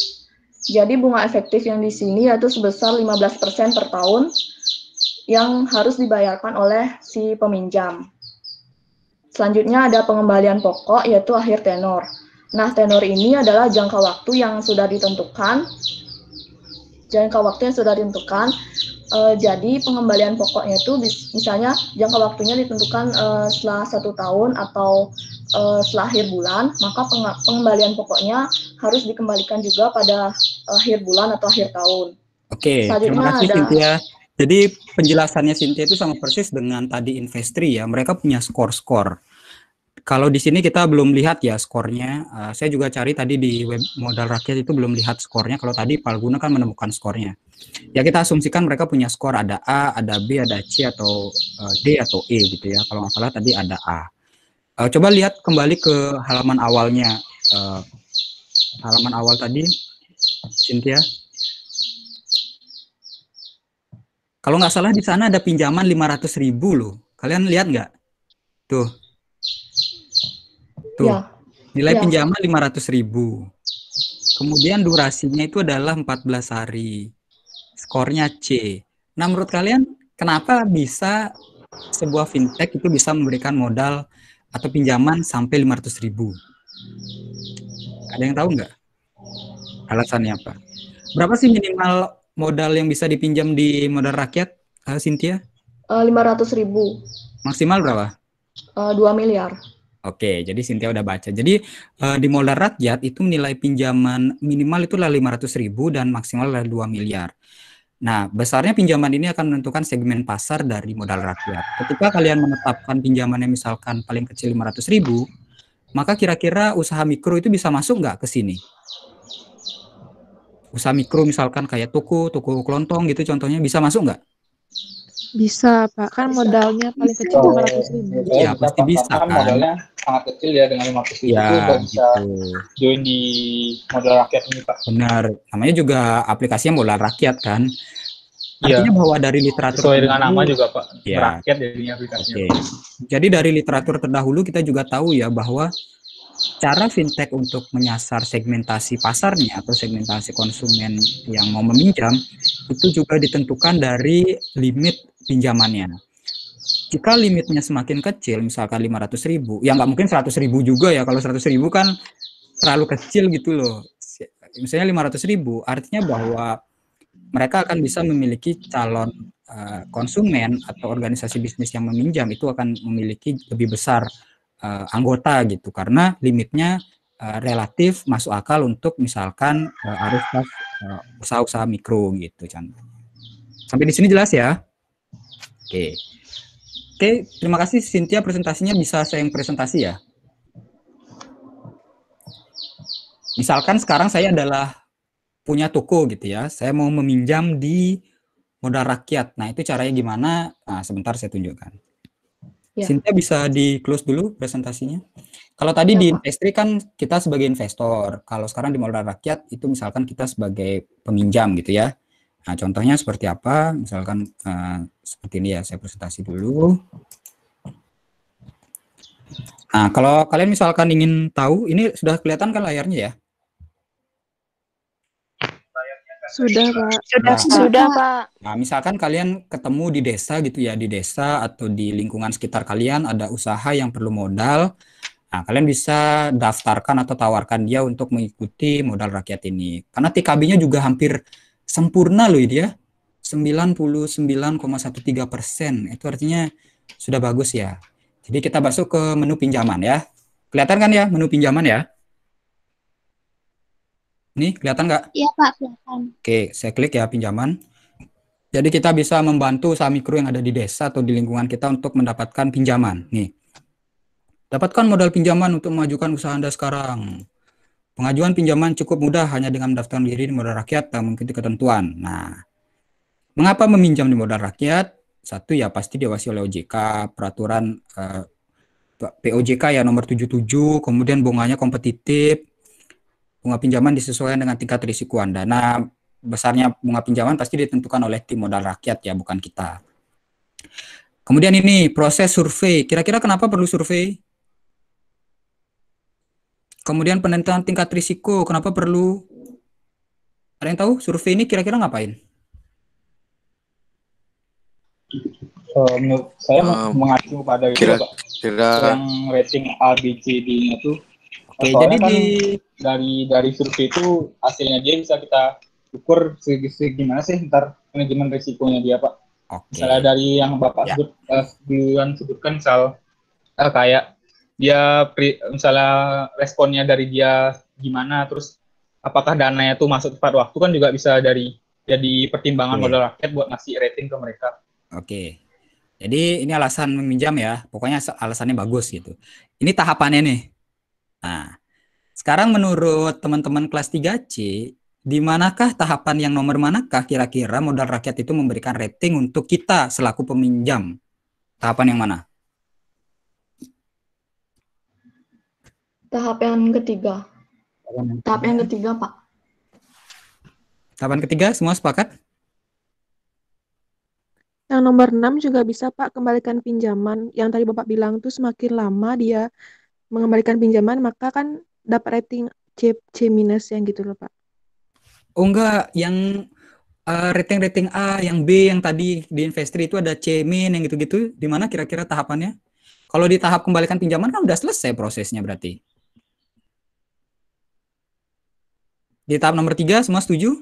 Jadi bunga efektif yang di sini yaitu sebesar 15% per tahun yang harus dibayarkan oleh si peminjam. Selanjutnya ada pengembalian pokok yaitu akhir tenor. Nah, tenor ini adalah jangka waktu yang sudah ditentukan. Jangka waktu yang sudah ditentukan. E, jadi pengembalian pokoknya itu misalnya jangka waktunya ditentukan e, setelah satu tahun atau uh, akhir bulan, maka pengembalian pokoknya harus dikembalikan juga pada eh, akhir bulan atau akhir tahun. Oke, okay, terima kasih ada, Cynthia. Jadi penjelasannya Cynthia itu sama persis dengan tadi Investri ya, mereka punya skor-skor. Kalau di sini kita belum lihat ya skornya. Uh, saya juga cari tadi di web modal rakyat itu belum lihat skornya. Kalau tadi Palguna kan menemukan skornya. Ya kita asumsikan mereka punya skor ada A, ada B, ada C atau uh, D atau E gitu ya. Kalau nggak salah tadi ada A. Uh, coba lihat kembali ke halaman awalnya. Uh, halaman awal tadi, Cynthia. Kalau nggak salah di sana ada pinjaman 500 ribu loh. Kalian lihat nggak? Tuh. Tuh. Ya. Nilai ya. pinjaman 500 ribu. Kemudian durasinya itu adalah 14 hari. Skornya C. Nah menurut kalian kenapa bisa sebuah fintech itu bisa memberikan modal atau pinjaman sampai 500 ribu. Ada yang tahu nggak? Alasannya apa? Berapa sih minimal modal yang bisa dipinjam di modal rakyat, uh, Cynthia? Eh, lima ratus ribu. Maksimal berapa? Eh, dua 2 miliar. Oke, jadi Cynthia udah baca. Jadi uh, di modal rakyat itu nilai pinjaman minimal itu adalah 500 ribu dan maksimal adalah 2 miliar. Nah, besarnya pinjaman ini akan menentukan segmen pasar dari modal rakyat. Ketika kalian menetapkan pinjamannya misalkan paling kecil 500 ribu, maka kira-kira usaha mikro itu bisa masuk nggak ke sini? Usaha mikro misalkan kayak toko, toko kelontong gitu contohnya bisa masuk nggak? Bisa, Pak. Kan bisa. modalnya paling kecil iya, lima ratus ribu. ya pasti bisa kan. Modalnya sangat kecil ya dengan lima ratus ribu ya, itu bisa gitu. join di modal rakyat ini, Pak. Benar. Namanya juga aplikasinya modal rakyat kan. Iya. Artinya ya. bahwa dari literatur sesuai dengan nama juga Pak. Ya. Rakyat jadinya aplikasinya. Okay. Jadi dari literatur terdahulu kita juga tahu ya bahwa cara fintech untuk menyasar segmentasi pasarnya atau segmentasi konsumen yang mau meminjam itu juga ditentukan dari limit pinjamannya. Jika limitnya semakin kecil, misalkan 500 ribu, ya nggak mungkin 100 ribu juga ya, kalau 100 ribu kan terlalu kecil gitu loh. Misalnya 500 ribu, artinya bahwa mereka akan bisa memiliki calon uh, konsumen atau organisasi bisnis yang meminjam itu akan memiliki lebih besar uh, anggota gitu karena limitnya uh, relatif masuk akal untuk misalkan uh, arus uh, usaha-usaha mikro gitu cantik. Sampai di sini jelas ya? Oke. Oke, terima kasih Cynthia presentasinya bisa saya yang presentasi ya. Misalkan sekarang saya adalah punya toko gitu ya. Saya mau meminjam di modal rakyat. Nah, itu caranya gimana? Nah, sebentar saya tunjukkan. Ya. Cynthia bisa di close dulu presentasinya. Kalau tadi ya, di industri kan kita sebagai investor. Kalau sekarang di modal rakyat itu misalkan kita sebagai peminjam gitu ya. Nah, contohnya seperti apa? Misalkan uh, seperti ini ya, saya presentasi dulu. Nah, kalau kalian misalkan ingin tahu, ini sudah kelihatan kan layarnya ya? Sudah, Pak. Sudah, nah, sudah, Pak. Nah, misalkan kalian ketemu di desa gitu ya, di desa atau di lingkungan sekitar kalian ada usaha yang perlu modal. Nah, kalian bisa daftarkan atau tawarkan dia untuk mengikuti modal rakyat ini. Karena TKB-nya juga hampir sempurna loh dia ya. 99,13 persen itu artinya sudah bagus ya jadi kita masuk ke menu pinjaman ya kelihatan kan ya menu pinjaman ya ini kelihatan nggak? Iya Pak, Oke, saya klik ya pinjaman. Jadi kita bisa membantu usaha mikro yang ada di desa atau di lingkungan kita untuk mendapatkan pinjaman. Nih, dapatkan modal pinjaman untuk memajukan usaha Anda sekarang. Pengajuan pinjaman cukup mudah hanya dengan mendaftarkan diri di modal rakyat dan mengikuti ketentuan. Nah, mengapa meminjam di modal rakyat? Satu ya pasti diawasi oleh OJK, peraturan eh, POJK ya nomor 77, kemudian bunganya kompetitif, bunga pinjaman disesuaikan dengan tingkat risiko Anda. Nah, besarnya bunga pinjaman pasti ditentukan oleh tim modal rakyat ya, bukan kita. Kemudian ini proses survei. Kira-kira kenapa perlu survei? Kemudian penentuan tingkat risiko, kenapa perlu? Ada yang tahu survei ini kira-kira ngapain? Uh, menurut saya uh, mengacu pada kira, itu, Pak. Kira, yang rating A, B, C, D-nya tuh. Oke, okay, jadi kan di dari dari survei itu hasilnya dia bisa kita ukur gimana sih ntar manajemen risikonya dia, Pak. Okay. Misalnya dari yang Bapak ya. sebut, uh, sebutkan misal uh, kayak dia misalnya responnya dari dia gimana terus apakah dananya tuh masuk tepat waktu kan juga bisa dari jadi pertimbangan okay. modal rakyat buat ngasih rating ke mereka. Oke. Jadi ini alasan meminjam ya, pokoknya alasannya bagus gitu. Ini tahapannya nih. Nah, sekarang menurut teman-teman kelas 3C, di manakah tahapan yang nomor manakah kira-kira modal rakyat itu memberikan rating untuk kita selaku peminjam? Tahapan yang mana? Tahap yang ketiga. Tahap yang ketiga, Pak. Tahapan ketiga semua sepakat? Yang nomor enam juga bisa Pak kembalikan pinjaman. Yang tadi Bapak bilang tuh semakin lama dia mengembalikan pinjaman maka kan dapat rating C C minus yang gitu loh Pak. Oh enggak, yang eh, rating rating rating A, yang B yang tadi di investri itu ada C min yang gitu-gitu. Di mana kira-kira tahapannya? Kalau di tahap kembalikan pinjaman kan udah selesai prosesnya berarti. Di tahap nomor tiga semua setuju?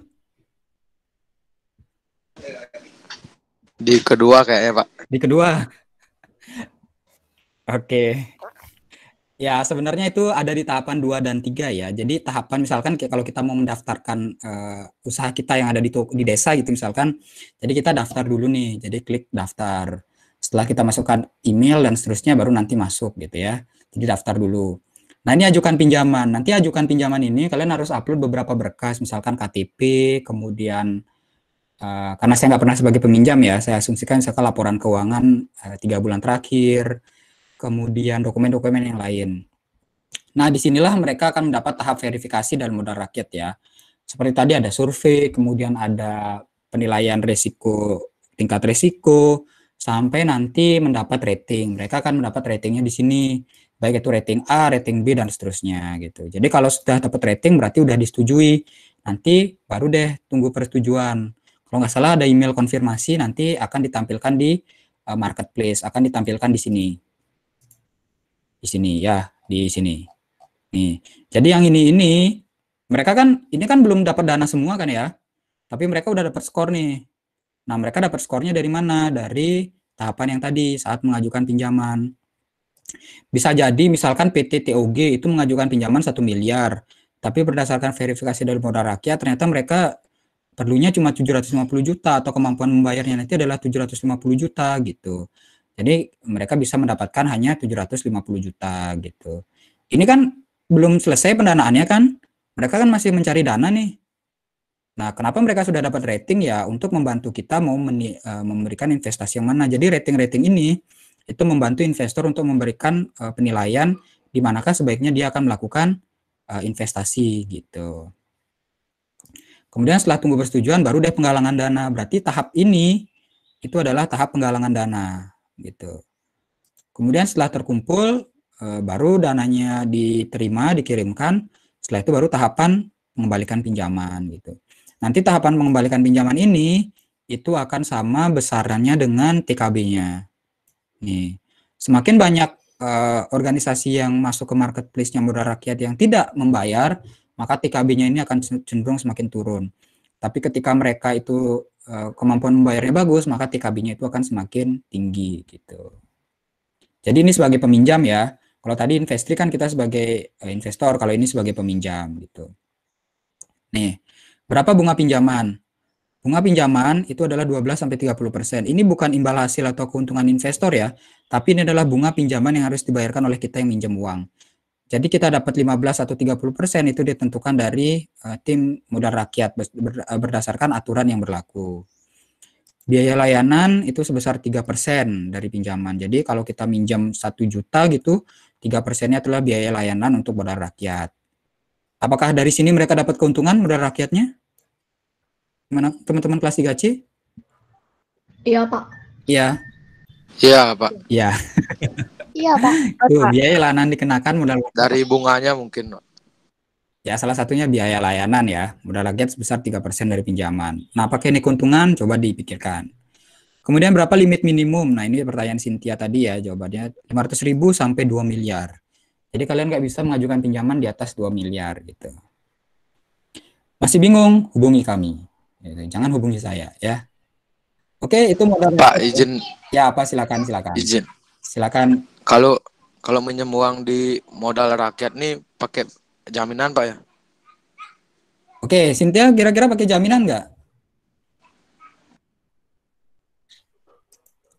Di kedua kayaknya Pak. Di kedua. Oke. Okay. Ya, sebenarnya itu ada di tahapan dua dan tiga ya. Jadi tahapan misalkan kalau kita mau mendaftarkan uh, usaha kita yang ada di di desa gitu misalkan, jadi kita daftar dulu nih. Jadi klik daftar. Setelah kita masukkan email dan seterusnya baru nanti masuk gitu ya. Jadi daftar dulu. Nah ini ajukan pinjaman. Nanti ajukan pinjaman ini kalian harus upload beberapa berkas, misalkan KTP, kemudian uh, karena saya nggak pernah sebagai peminjam ya, saya asumsikan misalkan laporan keuangan eh, tiga uh, bulan terakhir, kemudian dokumen-dokumen yang lain. Nah disinilah mereka akan mendapat tahap verifikasi dan modal rakyat ya. Seperti tadi ada survei, kemudian ada penilaian risiko, tingkat risiko, sampai nanti mendapat rating. Mereka akan mendapat ratingnya di sini baik itu rating A, rating B dan seterusnya gitu. Jadi kalau sudah dapat rating berarti sudah disetujui. Nanti baru deh tunggu persetujuan. Kalau nggak salah ada email konfirmasi nanti akan ditampilkan di uh, marketplace, akan ditampilkan di sini. Di sini ya, di sini. Nih. Jadi yang ini ini mereka kan ini kan belum dapat dana semua kan ya. Tapi mereka udah dapat skor nih. Nah, mereka dapat skornya dari mana? Dari tahapan yang tadi saat mengajukan pinjaman. Bisa jadi misalkan PT TOG itu mengajukan pinjaman 1 miliar, tapi berdasarkan verifikasi dari modal rakyat ternyata mereka perlunya cuma 750 juta atau kemampuan membayarnya nanti adalah 750 juta gitu. Jadi mereka bisa mendapatkan hanya 750 juta gitu. Ini kan belum selesai pendanaannya kan? Mereka kan masih mencari dana nih. Nah, kenapa mereka sudah dapat rating ya untuk membantu kita mau eh, memberikan investasi yang mana? Jadi rating-rating ini itu membantu investor untuk memberikan uh, penilaian di manakah sebaiknya dia akan melakukan uh, investasi gitu. Kemudian setelah tunggu persetujuan baru deh penggalangan dana. Berarti tahap ini itu adalah tahap penggalangan dana gitu. Kemudian setelah terkumpul uh, baru dananya diterima, dikirimkan. Setelah itu baru tahapan mengembalikan pinjaman gitu. Nanti tahapan mengembalikan pinjaman ini itu akan sama besarnya dengan TKB-nya Nih, semakin banyak uh, organisasi yang masuk ke marketplace-nya modal rakyat yang tidak membayar, maka TKB-nya ini akan cenderung semakin turun. Tapi ketika mereka itu uh, kemampuan membayarnya bagus, maka TKB-nya itu akan semakin tinggi gitu. Jadi ini sebagai peminjam ya. Kalau tadi investri kan kita sebagai eh, investor, kalau ini sebagai peminjam gitu. Nih, berapa bunga pinjaman? Bunga pinjaman itu adalah 12 sampai 30%. Ini bukan imbal hasil atau keuntungan investor ya, tapi ini adalah bunga pinjaman yang harus dibayarkan oleh kita yang minjem uang. Jadi kita dapat 15 atau 30% persen itu ditentukan dari uh, tim muda rakyat eh, berdasarkan aturan yang berlaku. Biaya layanan itu sebesar 3% persen dari pinjaman. Jadi kalau kita minjam 1 juta gitu, 3 persennya adalah biaya layanan untuk muda rakyat. Apakah dari sini mereka dapat keuntungan muda rakyatnya? Mana teman-teman kelas 3C? Iya, Pak. Iya. Iya, Pak. Iya. iya, Pak. Tuh, biaya layanan dikenakan modal dari bunganya mungkin. Ya, salah satunya biaya layanan ya. Modal lagi sebesar 3% dari pinjaman. Nah, pakai ini keuntungan coba dipikirkan. Kemudian berapa limit minimum? Nah, ini pertanyaan Cynthia tadi ya, jawabannya 500.000 ribu sampai 2 miliar. Jadi kalian nggak bisa mengajukan pinjaman di atas 2 miliar gitu. Masih bingung? Hubungi kami. Gitu. Jangan hubungi saya ya. Oke, itu modal Pak izin. Ya, apa silakan silakan. Izin. Silakan. Kalau kalau menyemuang di modal rakyat nih pakai jaminan, Pak ya? Oke, Sintia kira-kira pakai jaminan nggak?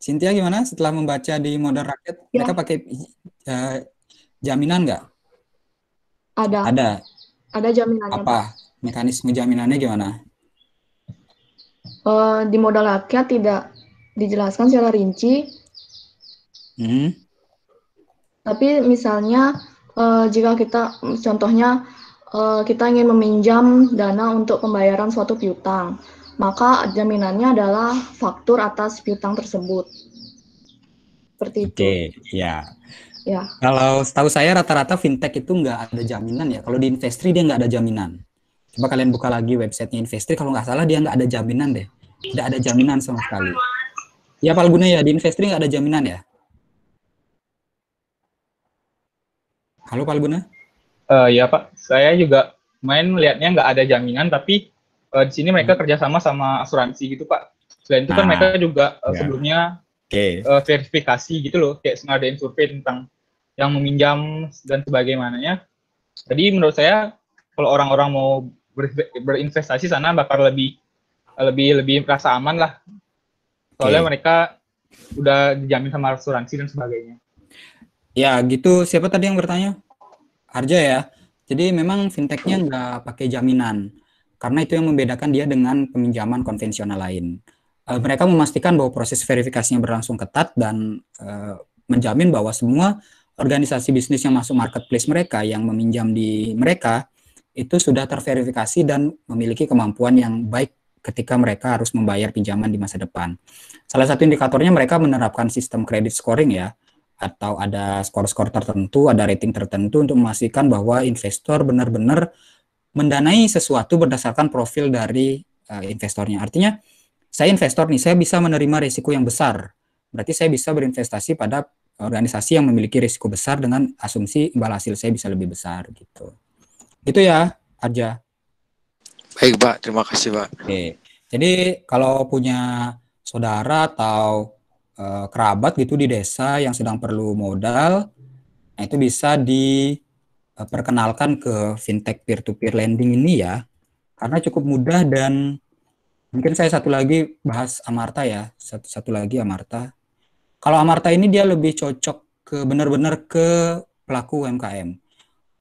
Sintia gimana setelah membaca di modal rakyat ya. mereka pakai uh, jaminan nggak? Ada. Ada. Ada jaminannya. Apa? Mekanisme jaminannya gimana? uh, di modal rakyat tidak dijelaskan secara rinci. Hmm. Tapi misalnya uh, jika kita, contohnya uh, kita ingin meminjam dana untuk pembayaran suatu piutang, maka jaminannya adalah faktur atas piutang tersebut. Seperti itu. Oke, okay, ya. Ya. Kalau setahu saya rata-rata fintech itu nggak ada jaminan ya. Kalau di investri dia nggak ada jaminan. Coba kalian buka lagi websitenya Investri, kalau nggak salah dia nggak ada jaminan deh. Nggak ada jaminan sama sekali. Ya Palguna ya, di Investri nggak ada jaminan ya? Halo Palguna? Uh, eh, ya Pak, saya juga main melihatnya nggak ada jaminan, tapi uh, di sini mereka hmm. kerjasama sama asuransi gitu Pak. Selain itu nah, kan ah, mereka juga uh, sebelumnya okay. uh, verifikasi gitu loh, kayak ngadain survei tentang yang meminjam dan sebagaimananya. Jadi menurut saya kalau orang-orang mau berinvestasi sana bakal lebih lebih lebih merasa aman lah. Soalnya okay. mereka udah dijamin sama asuransi dan sebagainya. Ya gitu. Siapa tadi yang bertanya? Arja ya. Jadi memang fintechnya nggak pakai jaminan karena itu yang membedakan dia dengan peminjaman konvensional lain. Uh, mereka memastikan bahwa proses verifikasinya berlangsung ketat dan uh, menjamin bahwa semua organisasi bisnis yang masuk marketplace mereka yang meminjam di mereka itu sudah terverifikasi dan memiliki kemampuan yang baik ketika mereka harus membayar pinjaman di masa depan. Salah satu indikatornya mereka menerapkan sistem kredit scoring ya, atau ada skor-skor tertentu, ada rating tertentu untuk memastikan bahwa investor benar-benar mendanai sesuatu berdasarkan profil dari uh, investornya. Artinya, saya investor nih, saya bisa menerima risiko yang besar. Berarti saya bisa berinvestasi pada organisasi yang memiliki risiko besar dengan asumsi imbal hasil saya bisa lebih besar gitu. Itu ya, Arja. Baik, Pak. Terima kasih, Pak. Oke. Jadi kalau punya saudara atau e, kerabat gitu di desa yang sedang perlu modal, nah itu bisa diperkenalkan eh, ke fintech peer-to-peer -peer lending ini ya, karena cukup mudah dan mungkin saya satu lagi bahas Amarta ya, satu satu lagi Amarta. Kalau Amarta ini dia lebih cocok ke benar-benar ke pelaku UMKM.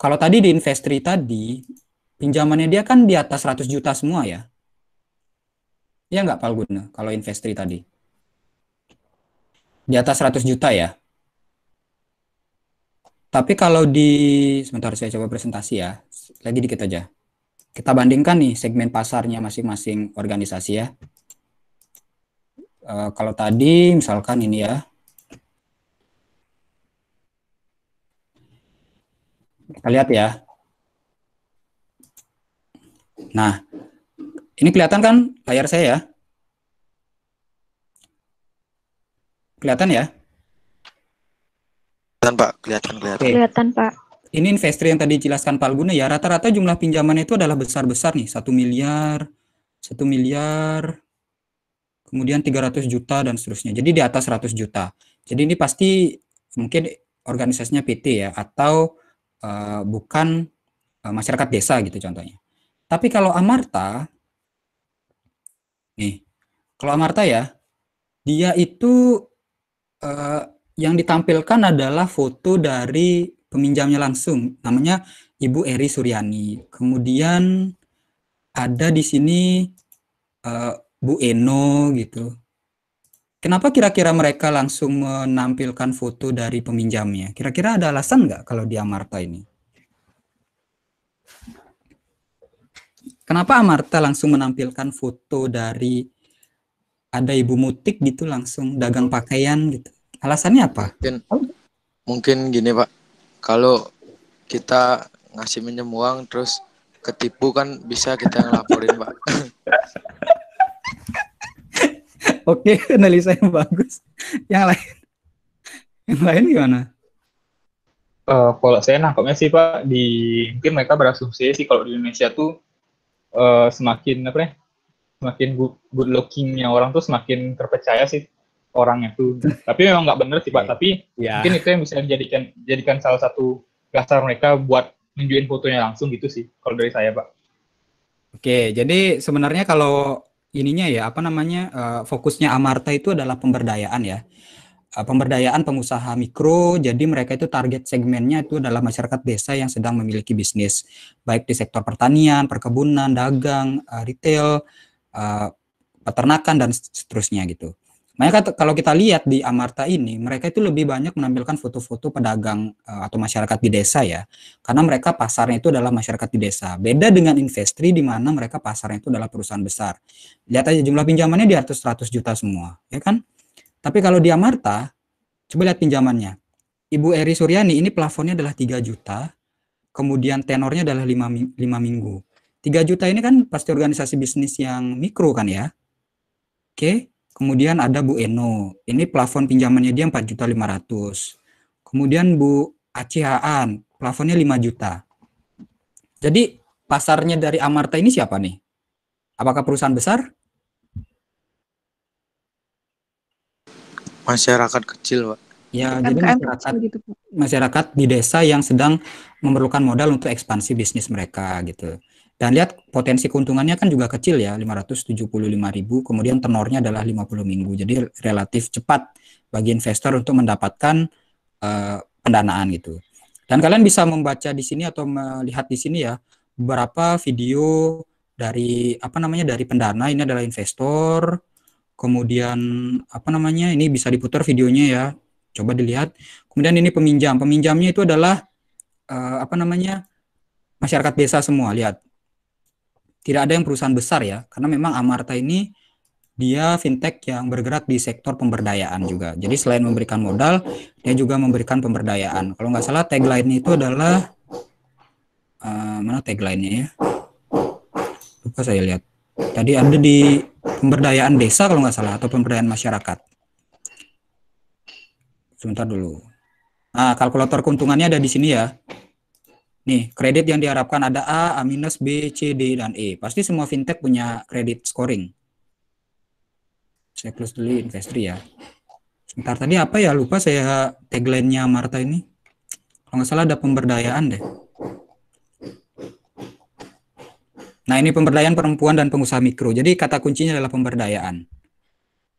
Kalau tadi di investri tadi, pinjamannya dia kan di atas 100 juta semua ya? Ya nggak guna kalau investri tadi? Di atas 100 juta ya? Tapi kalau di, sebentar saya coba presentasi ya, lagi dikit aja. Kita bandingkan nih segmen pasarnya masing-masing organisasi ya. E, kalau tadi misalkan ini ya, Kita lihat ya. Nah, ini kelihatan kan layar saya ya? Kelihatan ya? Kelihatan Pak, kelihatan kelihatan. Okay. Kelihatan Pak. Ini investor yang tadi jelaskan Pak Alguna ya, rata-rata jumlah pinjaman itu adalah besar-besar nih, satu miliar, satu miliar, kemudian 300 juta dan seterusnya. Jadi di atas 100 juta. Jadi ini pasti mungkin organisasinya PT ya, atau Eh, bukan eh, masyarakat desa gitu contohnya. Tapi kalau Amarta, nih, kalau Amarta ya, dia itu uh, yang ditampilkan adalah foto dari peminjamnya langsung, namanya Ibu Eri Suryani. Kemudian ada di sini uh, Bu Eno gitu. Kenapa kira-kira mereka langsung menampilkan foto dari peminjamnya? Kira-kira ada alasan nggak kalau di Amarta ini? Kenapa Amarta langsung menampilkan foto dari ada ibu mutik gitu langsung dagang pakaian gitu? Alasannya apa? Mungkin, mungkin gini Pak, kalau kita ngasih minjem uang terus ketipu kan bisa kita ngelaporin Pak. Oke, analisa yang bagus. Yang lain, yang lain gimana? Uh, kalau saya nangkapnya sih Pak, di mungkin mereka berasumsi sih kalau di Indonesia tuh uh, semakin apa ya, semakin good, good lookingnya orang tuh semakin terpercaya sih orangnya tuh. Tapi memang nggak bener sih Pak, iya. tapi yeah. mungkin itu yang bisa dijadikan jadikan salah satu dasar mereka buat nunjukin fotonya langsung gitu sih kalau dari saya Pak. Oke, jadi sebenarnya kalau ininya ya apa namanya uh, fokusnya Amarta itu adalah pemberdayaan ya eh, pemberdayaan pengusaha mikro jadi mereka itu target segmennya itu adalah masyarakat desa yang sedang memiliki bisnis baik di sektor pertanian perkebunan dagang eh, retail peternakan dan seterusnya gitu Makanya kalau kita lihat di Amarta ini, mereka itu lebih banyak menampilkan foto-foto pedagang eh, atau masyarakat di desa ya. Karena mereka pasarnya itu adalah masyarakat di desa. Beda dengan Investri di mana mereka pasarnya itu adalah perusahaan besar. Lihat aja jumlah pinjamannya di atas 100 juta semua, ya kan? Tapi kalau di Amarta, coba lihat pinjamannya. Ibu Eri Suryani ini plafonnya adalah 3 juta, kemudian tenornya adalah 5, 5 minggu. 3 juta ini kan pasti organisasi bisnis yang mikro kan ya. Oke. Okay? Kemudian ada Bu Eno, ini plafon pinjamannya dia empat juta lima ratus. Kemudian Bu ACHAN, plafonnya lima juta. Jadi pasarnya dari Amarta ini siapa nih? Apakah perusahaan besar? Masyarakat kecil, Pak. Ya, MKM jadi masyarakat gitu. masyarakat di desa yang sedang memerlukan modal untuk ekspansi bisnis mereka gitu. Dan lihat potensi keuntungannya kan juga kecil ya, 575 ribu, kemudian tenornya adalah 50 minggu. Jadi relatif cepat bagi investor untuk mendapatkan uh, pendanaan gitu. Dan kalian bisa membaca di sini atau melihat di sini ya, beberapa video dari apa namanya dari pendana ini adalah investor, kemudian apa namanya ini bisa diputar videonya ya, coba dilihat. Kemudian ini peminjam, peminjamnya itu adalah uh, apa namanya masyarakat desa semua lihat tidak ada yang perusahaan besar ya, karena memang Amarta ini dia fintech yang bergerak di sektor pemberdayaan oh, juga. Jadi oh, selain oh, memberikan modal, dia juga memberikan pemberdayaan. Kalau nggak salah tagline itu adalah uh, mana tagline-nya ya? Lupa saya lihat. Tadi ada di pemberdayaan desa kalau nggak salah atau pemberdayaan masyarakat. Sebentar dulu. Nah, kalkulator keuntungannya ada di sini ya. Nih, kredit yang diharapkan ada A, A-, B, C, D, dan E. Pasti semua fintech punya kredit scoring. Saya close dulu ya, investri ya. Sebentar tadi apa ya? Lupa saya tagline-nya Marta ini. Kalau nggak salah ada pemberdayaan deh. Nah, ini pemberdayaan perempuan dan pengusaha mikro. Jadi kata kuncinya adalah pemberdayaan.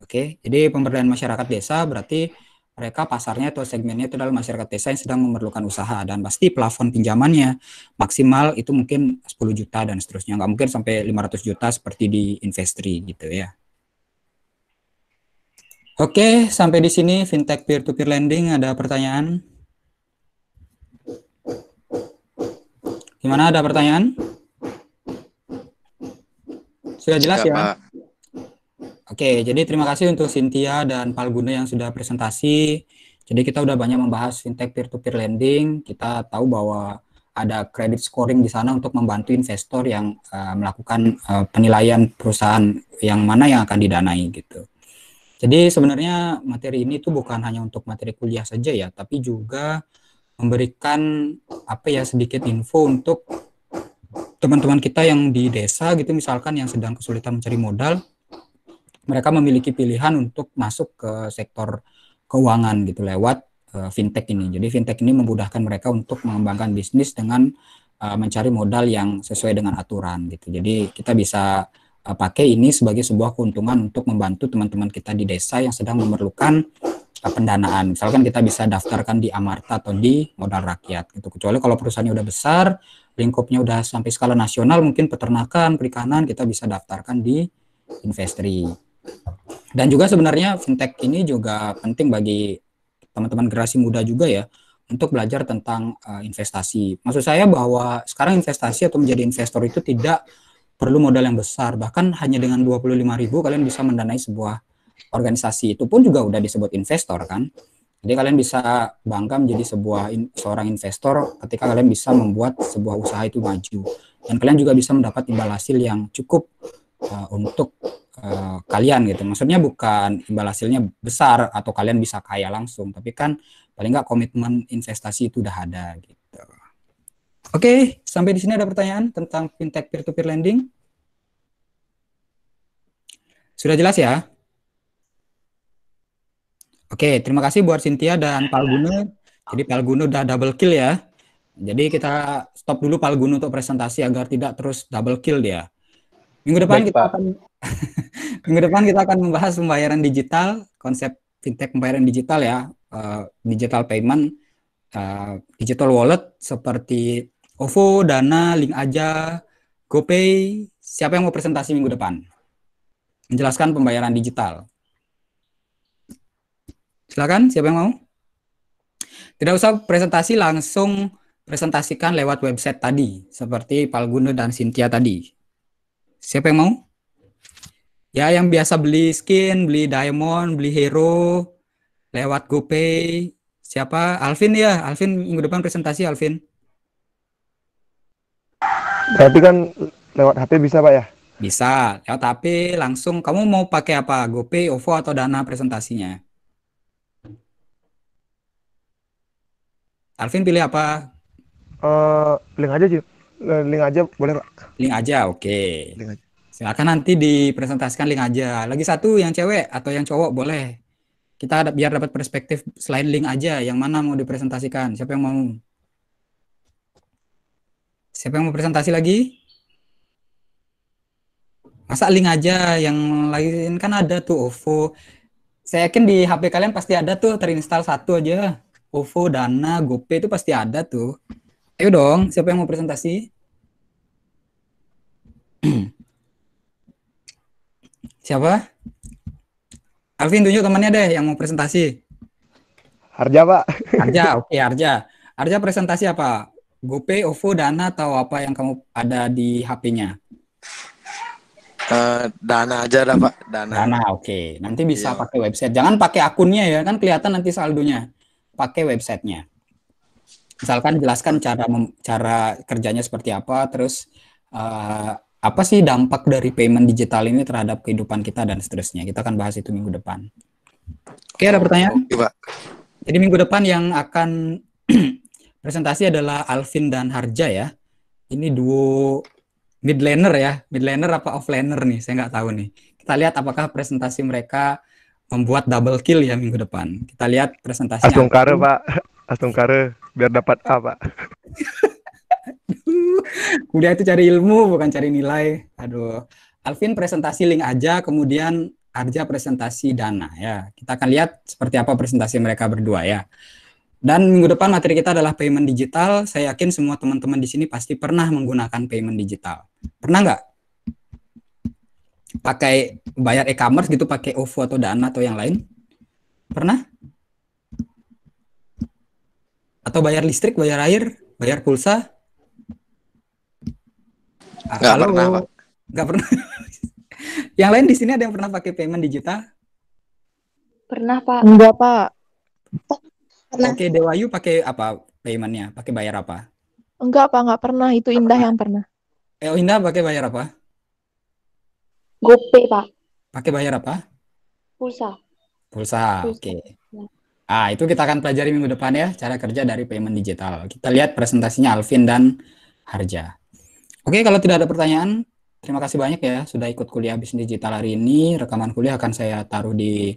Oke, jadi pemberdayaan masyarakat desa berarti mereka pasarnya atau segmennya itu adalah masyarakat desa yang sedang memerlukan usaha dan pasti plafon pinjamannya maksimal itu mungkin 10 juta dan seterusnya nggak mungkin sampai 500 juta seperti di investri gitu ya. Oke, sampai di sini fintech peer to peer lending ada pertanyaan? Gimana ada pertanyaan? Sudah jelas Siapa? ya? Oke, jadi terima kasih untuk Cynthia dan Palguna yang sudah presentasi. Jadi kita udah banyak membahas fintech peer-to-peer -peer lending. Kita tahu bahwa ada credit scoring di sana untuk membantu investor yang uh, melakukan uh, penilaian perusahaan yang mana yang akan didanai gitu. Jadi sebenarnya materi ini tuh bukan hanya untuk materi kuliah saja ya, tapi juga memberikan apa ya sedikit info untuk teman-teman kita yang di desa gitu misalkan yang sedang kesulitan mencari modal mereka memiliki pilihan untuk masuk ke sektor keuangan gitu lewat uh, fintech ini. Jadi fintech ini memudahkan mereka untuk mengembangkan bisnis dengan uh, mencari modal yang sesuai dengan aturan gitu. Jadi kita bisa uh, pakai ini sebagai sebuah keuntungan untuk membantu teman-teman kita di desa yang sedang memerlukan uh, pendanaan. Misalkan kita bisa daftarkan di Amarta atau di Modal Rakyat gitu. Kecuali kalau perusahaannya udah besar, lingkupnya udah sampai skala nasional mungkin peternakan, perikanan kita bisa daftarkan di Investri dan juga sebenarnya fintech ini juga penting bagi teman-teman generasi muda juga ya untuk belajar tentang uh, investasi. Maksud saya bahwa sekarang investasi atau menjadi investor itu tidak perlu modal yang besar, bahkan hanya dengan ribu kalian bisa mendanai sebuah organisasi. Itu pun juga udah disebut investor kan. Jadi kalian bisa bangga menjadi sebuah in, seorang investor ketika kalian bisa membuat sebuah usaha itu maju dan kalian juga bisa mendapat imbal hasil yang cukup uh, untuk Eh, kalian gitu. Maksudnya bukan imbal hasilnya besar atau kalian bisa kaya langsung, tapi kan paling nggak komitmen investasi itu udah ada gitu. Oke, sampai di sini ada pertanyaan tentang fintech peer-to-peer lending. Sudah jelas ya? Oke, terima kasih buat Cynthia dan Palguna. Jadi Palguna udah double kill ya. Jadi kita stop dulu Palguna untuk presentasi agar tidak terus double kill dia. Minggu depan Baik, kita Pak. akan Minggu depan kita akan membahas pembayaran digital, konsep fintech pembayaran digital ya, uh, digital payment, uh, digital wallet seperti OVO, Dana, Link Aja, GoPay. Siapa yang mau presentasi minggu depan? Menjelaskan pembayaran digital. Silakan, siapa yang mau? Tidak usah presentasi, langsung presentasikan lewat website tadi, seperti Palguna dan Cynthia tadi. Siapa yang mau? Ya yang biasa beli skin, beli diamond, beli hero lewat GoPay. Siapa? Alvin ya. Alvin minggu depan presentasi Alvin. Berarti kan lewat HP bisa Pak ya? Bisa, lewat HP langsung. Kamu mau pakai apa? GoPay, OVO, atau Dana presentasinya? Alvin pilih apa? Uh, link aja sih. Eh, link aja boleh Link aja, oke. Okay. Link aja. Silakan nanti dipresentasikan link aja. Lagi satu yang cewek atau yang cowok boleh. Kita ada, biar dapat perspektif selain link aja yang mana mau dipresentasikan. Siapa yang mau? Siapa yang mau presentasi lagi? Masa link aja yang lain kan ada tuh OVO. Saya yakin di HP kalian pasti ada tuh terinstall satu aja. OVO, Dana, GoPay itu pasti ada tuh. Ayo dong, siapa yang mau presentasi? Siapa? Alvin tunjuk temannya deh yang mau presentasi. Harja, Pak. Arja oke okay, Arja Harja presentasi apa? GoPay, OVO, Dana, atau apa yang kamu ada di HP-nya? Uh, eh, dana aja dah Pak, Dana. Dana, oke. Okay. Nanti bisa iya. pakai website. Jangan pakai akunnya ya, kan kelihatan nanti saldonya. Pakai websitenya. Misalkan jelaskan cara cara kerjanya seperti apa, terus uh, apa sih dampak dari payment digital ini terhadap kehidupan kita dan seterusnya? Kita akan bahas itu minggu depan. Oke, ada pertanyaan? Oke, Pak. Jadi minggu depan yang akan presentasi adalah Alvin dan Harja ya. Ini duo midlaner ya, midlaner apa offlaner nih, saya nggak tahu nih. Kita lihat apakah presentasi mereka membuat double kill ya minggu depan. Kita lihat presentasinya. Astungkare, Pak. Astungkare biar dapat A, Pak. kuliah itu cari ilmu bukan cari nilai aduh Alvin presentasi link aja kemudian Arja presentasi dana ya kita akan lihat seperti apa presentasi mereka berdua ya dan minggu depan materi kita adalah payment digital saya yakin semua teman-teman di sini pasti pernah menggunakan payment digital pernah nggak pakai bayar e-commerce gitu pakai OVO atau Dana atau yang lain pernah atau bayar listrik bayar air bayar pulsa Ah, nggak kalau pernah, Pak. Nggak pernah. yang lain di sini ada yang pernah pakai payment digital? Pernah, Pak. Enggak, Pak. Oh, pernah. Oke, Dewayu pakai apa paymentnya? Pakai bayar apa? Enggak, Pak. Enggak pernah. Itu Indah pernah. yang pernah. Eh, oh, Indah pakai bayar apa? GoPay, Pak. Pakai bayar apa? Pulsa. Pulsa, oke. Okay. Ah, itu kita akan pelajari minggu depan ya, cara kerja dari payment digital. Kita lihat presentasinya Alvin dan Harja. Oke, kalau tidak ada pertanyaan, terima kasih banyak ya sudah ikut kuliah bisnis digital hari ini. Rekaman kuliah akan saya taruh di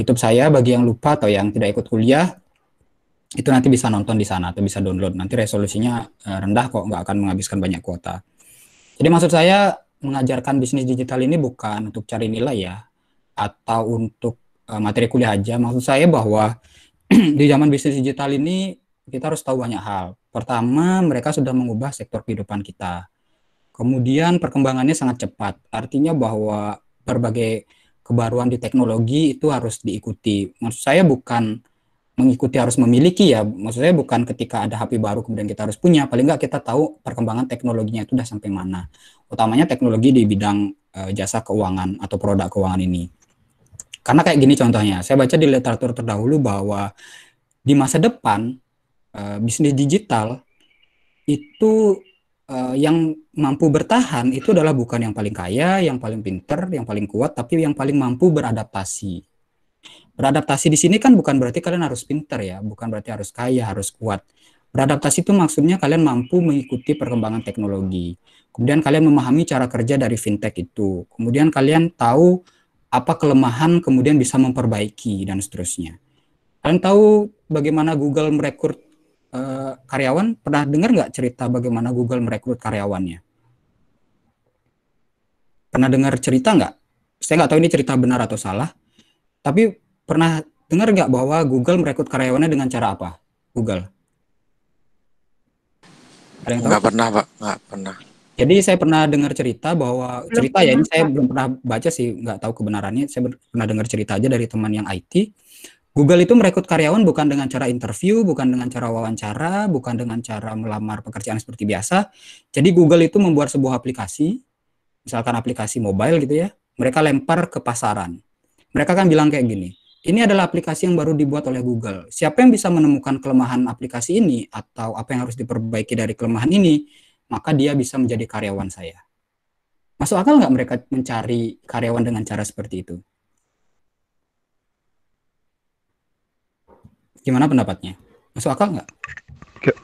YouTube saya bagi yang lupa atau yang tidak ikut kuliah itu nanti bisa nonton di sana atau bisa download. Nanti resolusinya eh, rendah kok, nggak akan menghabiskan banyak kuota. Jadi maksud saya mengajarkan bisnis digital ini bukan untuk cari nilai ya atau untuk eh, materi kuliah aja. Maksud saya bahwa di zaman bisnis digital ini kita harus tahu banyak hal. Pertama, mereka sudah mengubah sektor kehidupan kita Kemudian perkembangannya sangat cepat, artinya bahwa berbagai kebaruan di teknologi itu harus diikuti. Maksud saya bukan mengikuti harus memiliki ya, maksud saya bukan ketika ada HP baru kemudian kita harus punya, paling nggak kita tahu perkembangan teknologinya itu sudah sampai mana. Utamanya teknologi di bidang e, jasa keuangan atau produk keuangan ini. Karena kayak gini contohnya, saya baca di literatur terdahulu bahwa di masa depan e, bisnis digital itu uh, yang mampu bertahan itu adalah bukan yang paling kaya, yang paling pinter, yang paling kuat, tapi yang paling mampu beradaptasi. Beradaptasi di sini kan bukan berarti kalian harus pinter ya, bukan berarti harus kaya, harus kuat. Beradaptasi itu maksudnya kalian mampu mengikuti perkembangan teknologi. Kemudian kalian memahami cara kerja dari fintech itu. Kemudian kalian tahu apa kelemahan, kemudian bisa memperbaiki dan seterusnya. Kalian tahu bagaimana Google merekrut Eh, karyawan pernah dengar nggak cerita bagaimana Google merekrut karyawannya? Pernah dengar cerita nggak? Saya nggak tahu ini cerita benar atau salah, tapi pernah dengar nggak bahwa Google merekrut karyawannya dengan cara apa? Google? Ada yang Nggak pernah, Pak. Nggak pernah. Jadi saya pernah dengar cerita bahwa belum cerita ya, pernah, ya ini saya belum pernah baca sih, nggak tahu kebenarannya. Saya pernah dengar cerita aja dari teman yang IT Google itu merekrut karyawan bukan dengan cara interview, bukan dengan cara wawancara, bukan dengan cara melamar pekerjaan seperti biasa. Jadi Google itu membuat sebuah aplikasi, misalkan aplikasi mobile gitu ya, mereka lempar ke pasaran. Mereka kan bilang kayak gini, ini adalah aplikasi yang baru dibuat oleh Google. Siapa yang bisa menemukan kelemahan aplikasi ini atau apa yang harus diperbaiki dari kelemahan ini, maka dia bisa menjadi karyawan saya. Masuk akal nggak mereka mencari karyawan dengan cara seperti itu? Gimana pendapatnya? Masuk akal nggak?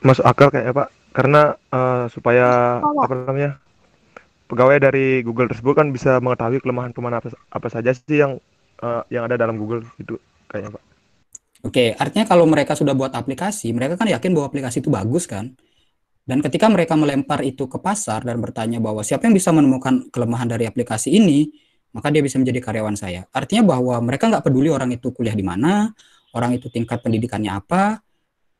Masuk akal kayak Pak, karena uh, supaya oh, apa namanya pegawai dari Google tersebut kan bisa mengetahui kelemahan kemana apa, apa saja sih yang uh, yang ada dalam Google itu kayaknya Pak. Oke, artinya kalau mereka sudah buat aplikasi, mereka kan yakin bahwa aplikasi itu bagus kan? Dan ketika mereka melempar itu ke pasar dan bertanya bahwa siapa yang bisa menemukan kelemahan dari aplikasi ini, maka dia bisa menjadi karyawan saya. Artinya bahwa mereka nggak peduli orang itu kuliah di mana, orang itu tingkat pendidikannya apa.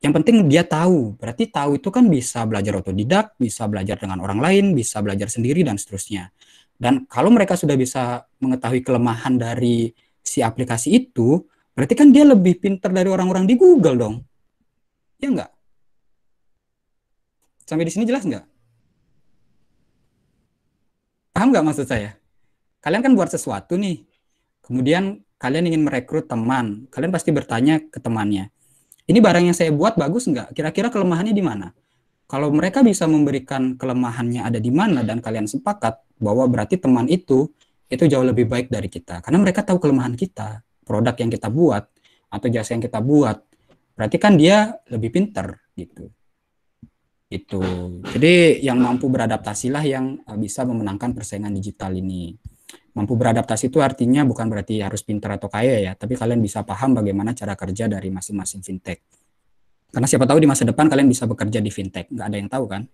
Yang penting dia tahu. Berarti tahu itu kan bisa belajar otodidak, bisa belajar dengan orang lain, bisa belajar sendiri dan seterusnya. Dan kalau mereka sudah bisa mengetahui kelemahan dari si aplikasi itu, berarti kan dia lebih pintar dari orang-orang di Google dong. Ya enggak? Sampai di sini jelas enggak? Paham nggak maksud saya? Kalian kan buat sesuatu nih, kemudian kalian ingin merekrut teman, kalian pasti bertanya ke temannya, ini barang yang saya buat bagus nggak? Kira-kira kelemahannya di mana? Kalau mereka bisa memberikan kelemahannya ada di mana dan kalian sepakat bahwa berarti teman itu itu jauh lebih baik dari kita karena mereka tahu kelemahan kita, produk yang kita buat atau jasa yang kita buat. Berarti kan dia lebih pinter gitu. Itu. Jadi yang mampu beradaptasilah yang eh, bisa memenangkan persaingan digital ini. Mampu beradaptasi itu artinya bukan berarti harus pintar atau kaya ya, tapi kalian bisa paham bagaimana cara kerja dari masing-masing fintech. Karena siapa tahu di masa depan kalian bisa bekerja di fintech, nggak ada yang tahu kan?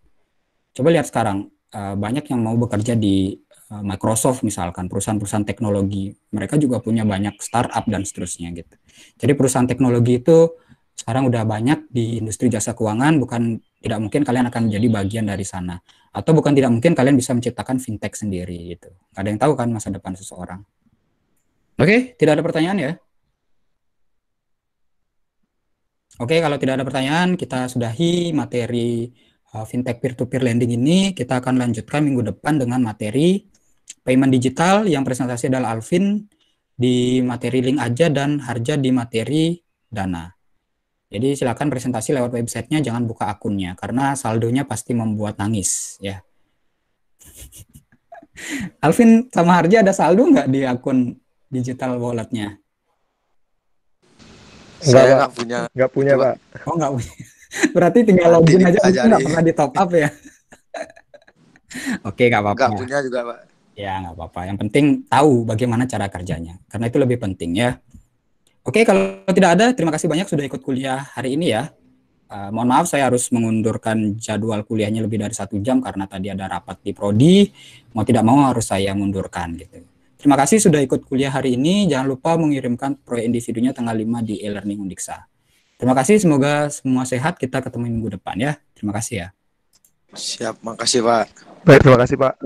Coba lihat sekarang, eh, banyak yang mau bekerja di eh, Microsoft misalkan, perusahaan-perusahaan teknologi. Mereka juga punya banyak startup dan seterusnya gitu. Jadi perusahaan teknologi itu sekarang udah banyak di industri jasa keuangan, bukan tidak mungkin kalian akan menjadi bagian dari sana. Atau bukan tidak mungkin kalian bisa menciptakan fintech sendiri gitu. Gak ada yang tahu kan masa depan seseorang. Oke, okay, tidak ada pertanyaan ya? Oke, okay, kalau tidak ada pertanyaan, kita sudahi materi uh, fintech peer-to-peer lending ini. Kita akan lanjutkan minggu depan dengan materi payment digital yang presentasi adalah Alvin di materi link aja dan Harja di materi dana. Jadi silakan presentasi lewat websitenya, jangan buka akunnya karena saldonya pasti membuat nangis ya. Alvin sama Harja ada saldo nggak di akun digital walletnya? Saya nggak punya. Nggak punya Coba. pak. Oh nggak punya. Berarti tinggal nah, login aja, aja nggak pernah di top up ya. Oke nggak apa-apa. Nggak punya juga pak. Ya nggak apa-apa. Yang penting tahu bagaimana cara kerjanya karena itu lebih penting ya. Oke, kalau tidak ada, terima kasih banyak sudah ikut kuliah hari ini ya. Uh, mohon maaf, saya harus mengundurkan jadwal kuliahnya lebih dari satu jam karena tadi ada rapat di prodi. Mau tidak mau harus saya mundurkan gitu. Terima kasih sudah ikut kuliah hari ini. Jangan lupa mengirimkan proyek individunya tanggal 5 di e-learning Undiksa. Terima kasih, semoga semua sehat. Kita ketemu minggu depan ya. Terima kasih ya. Siap, makasih Pak. Baik, terima kasih Pak.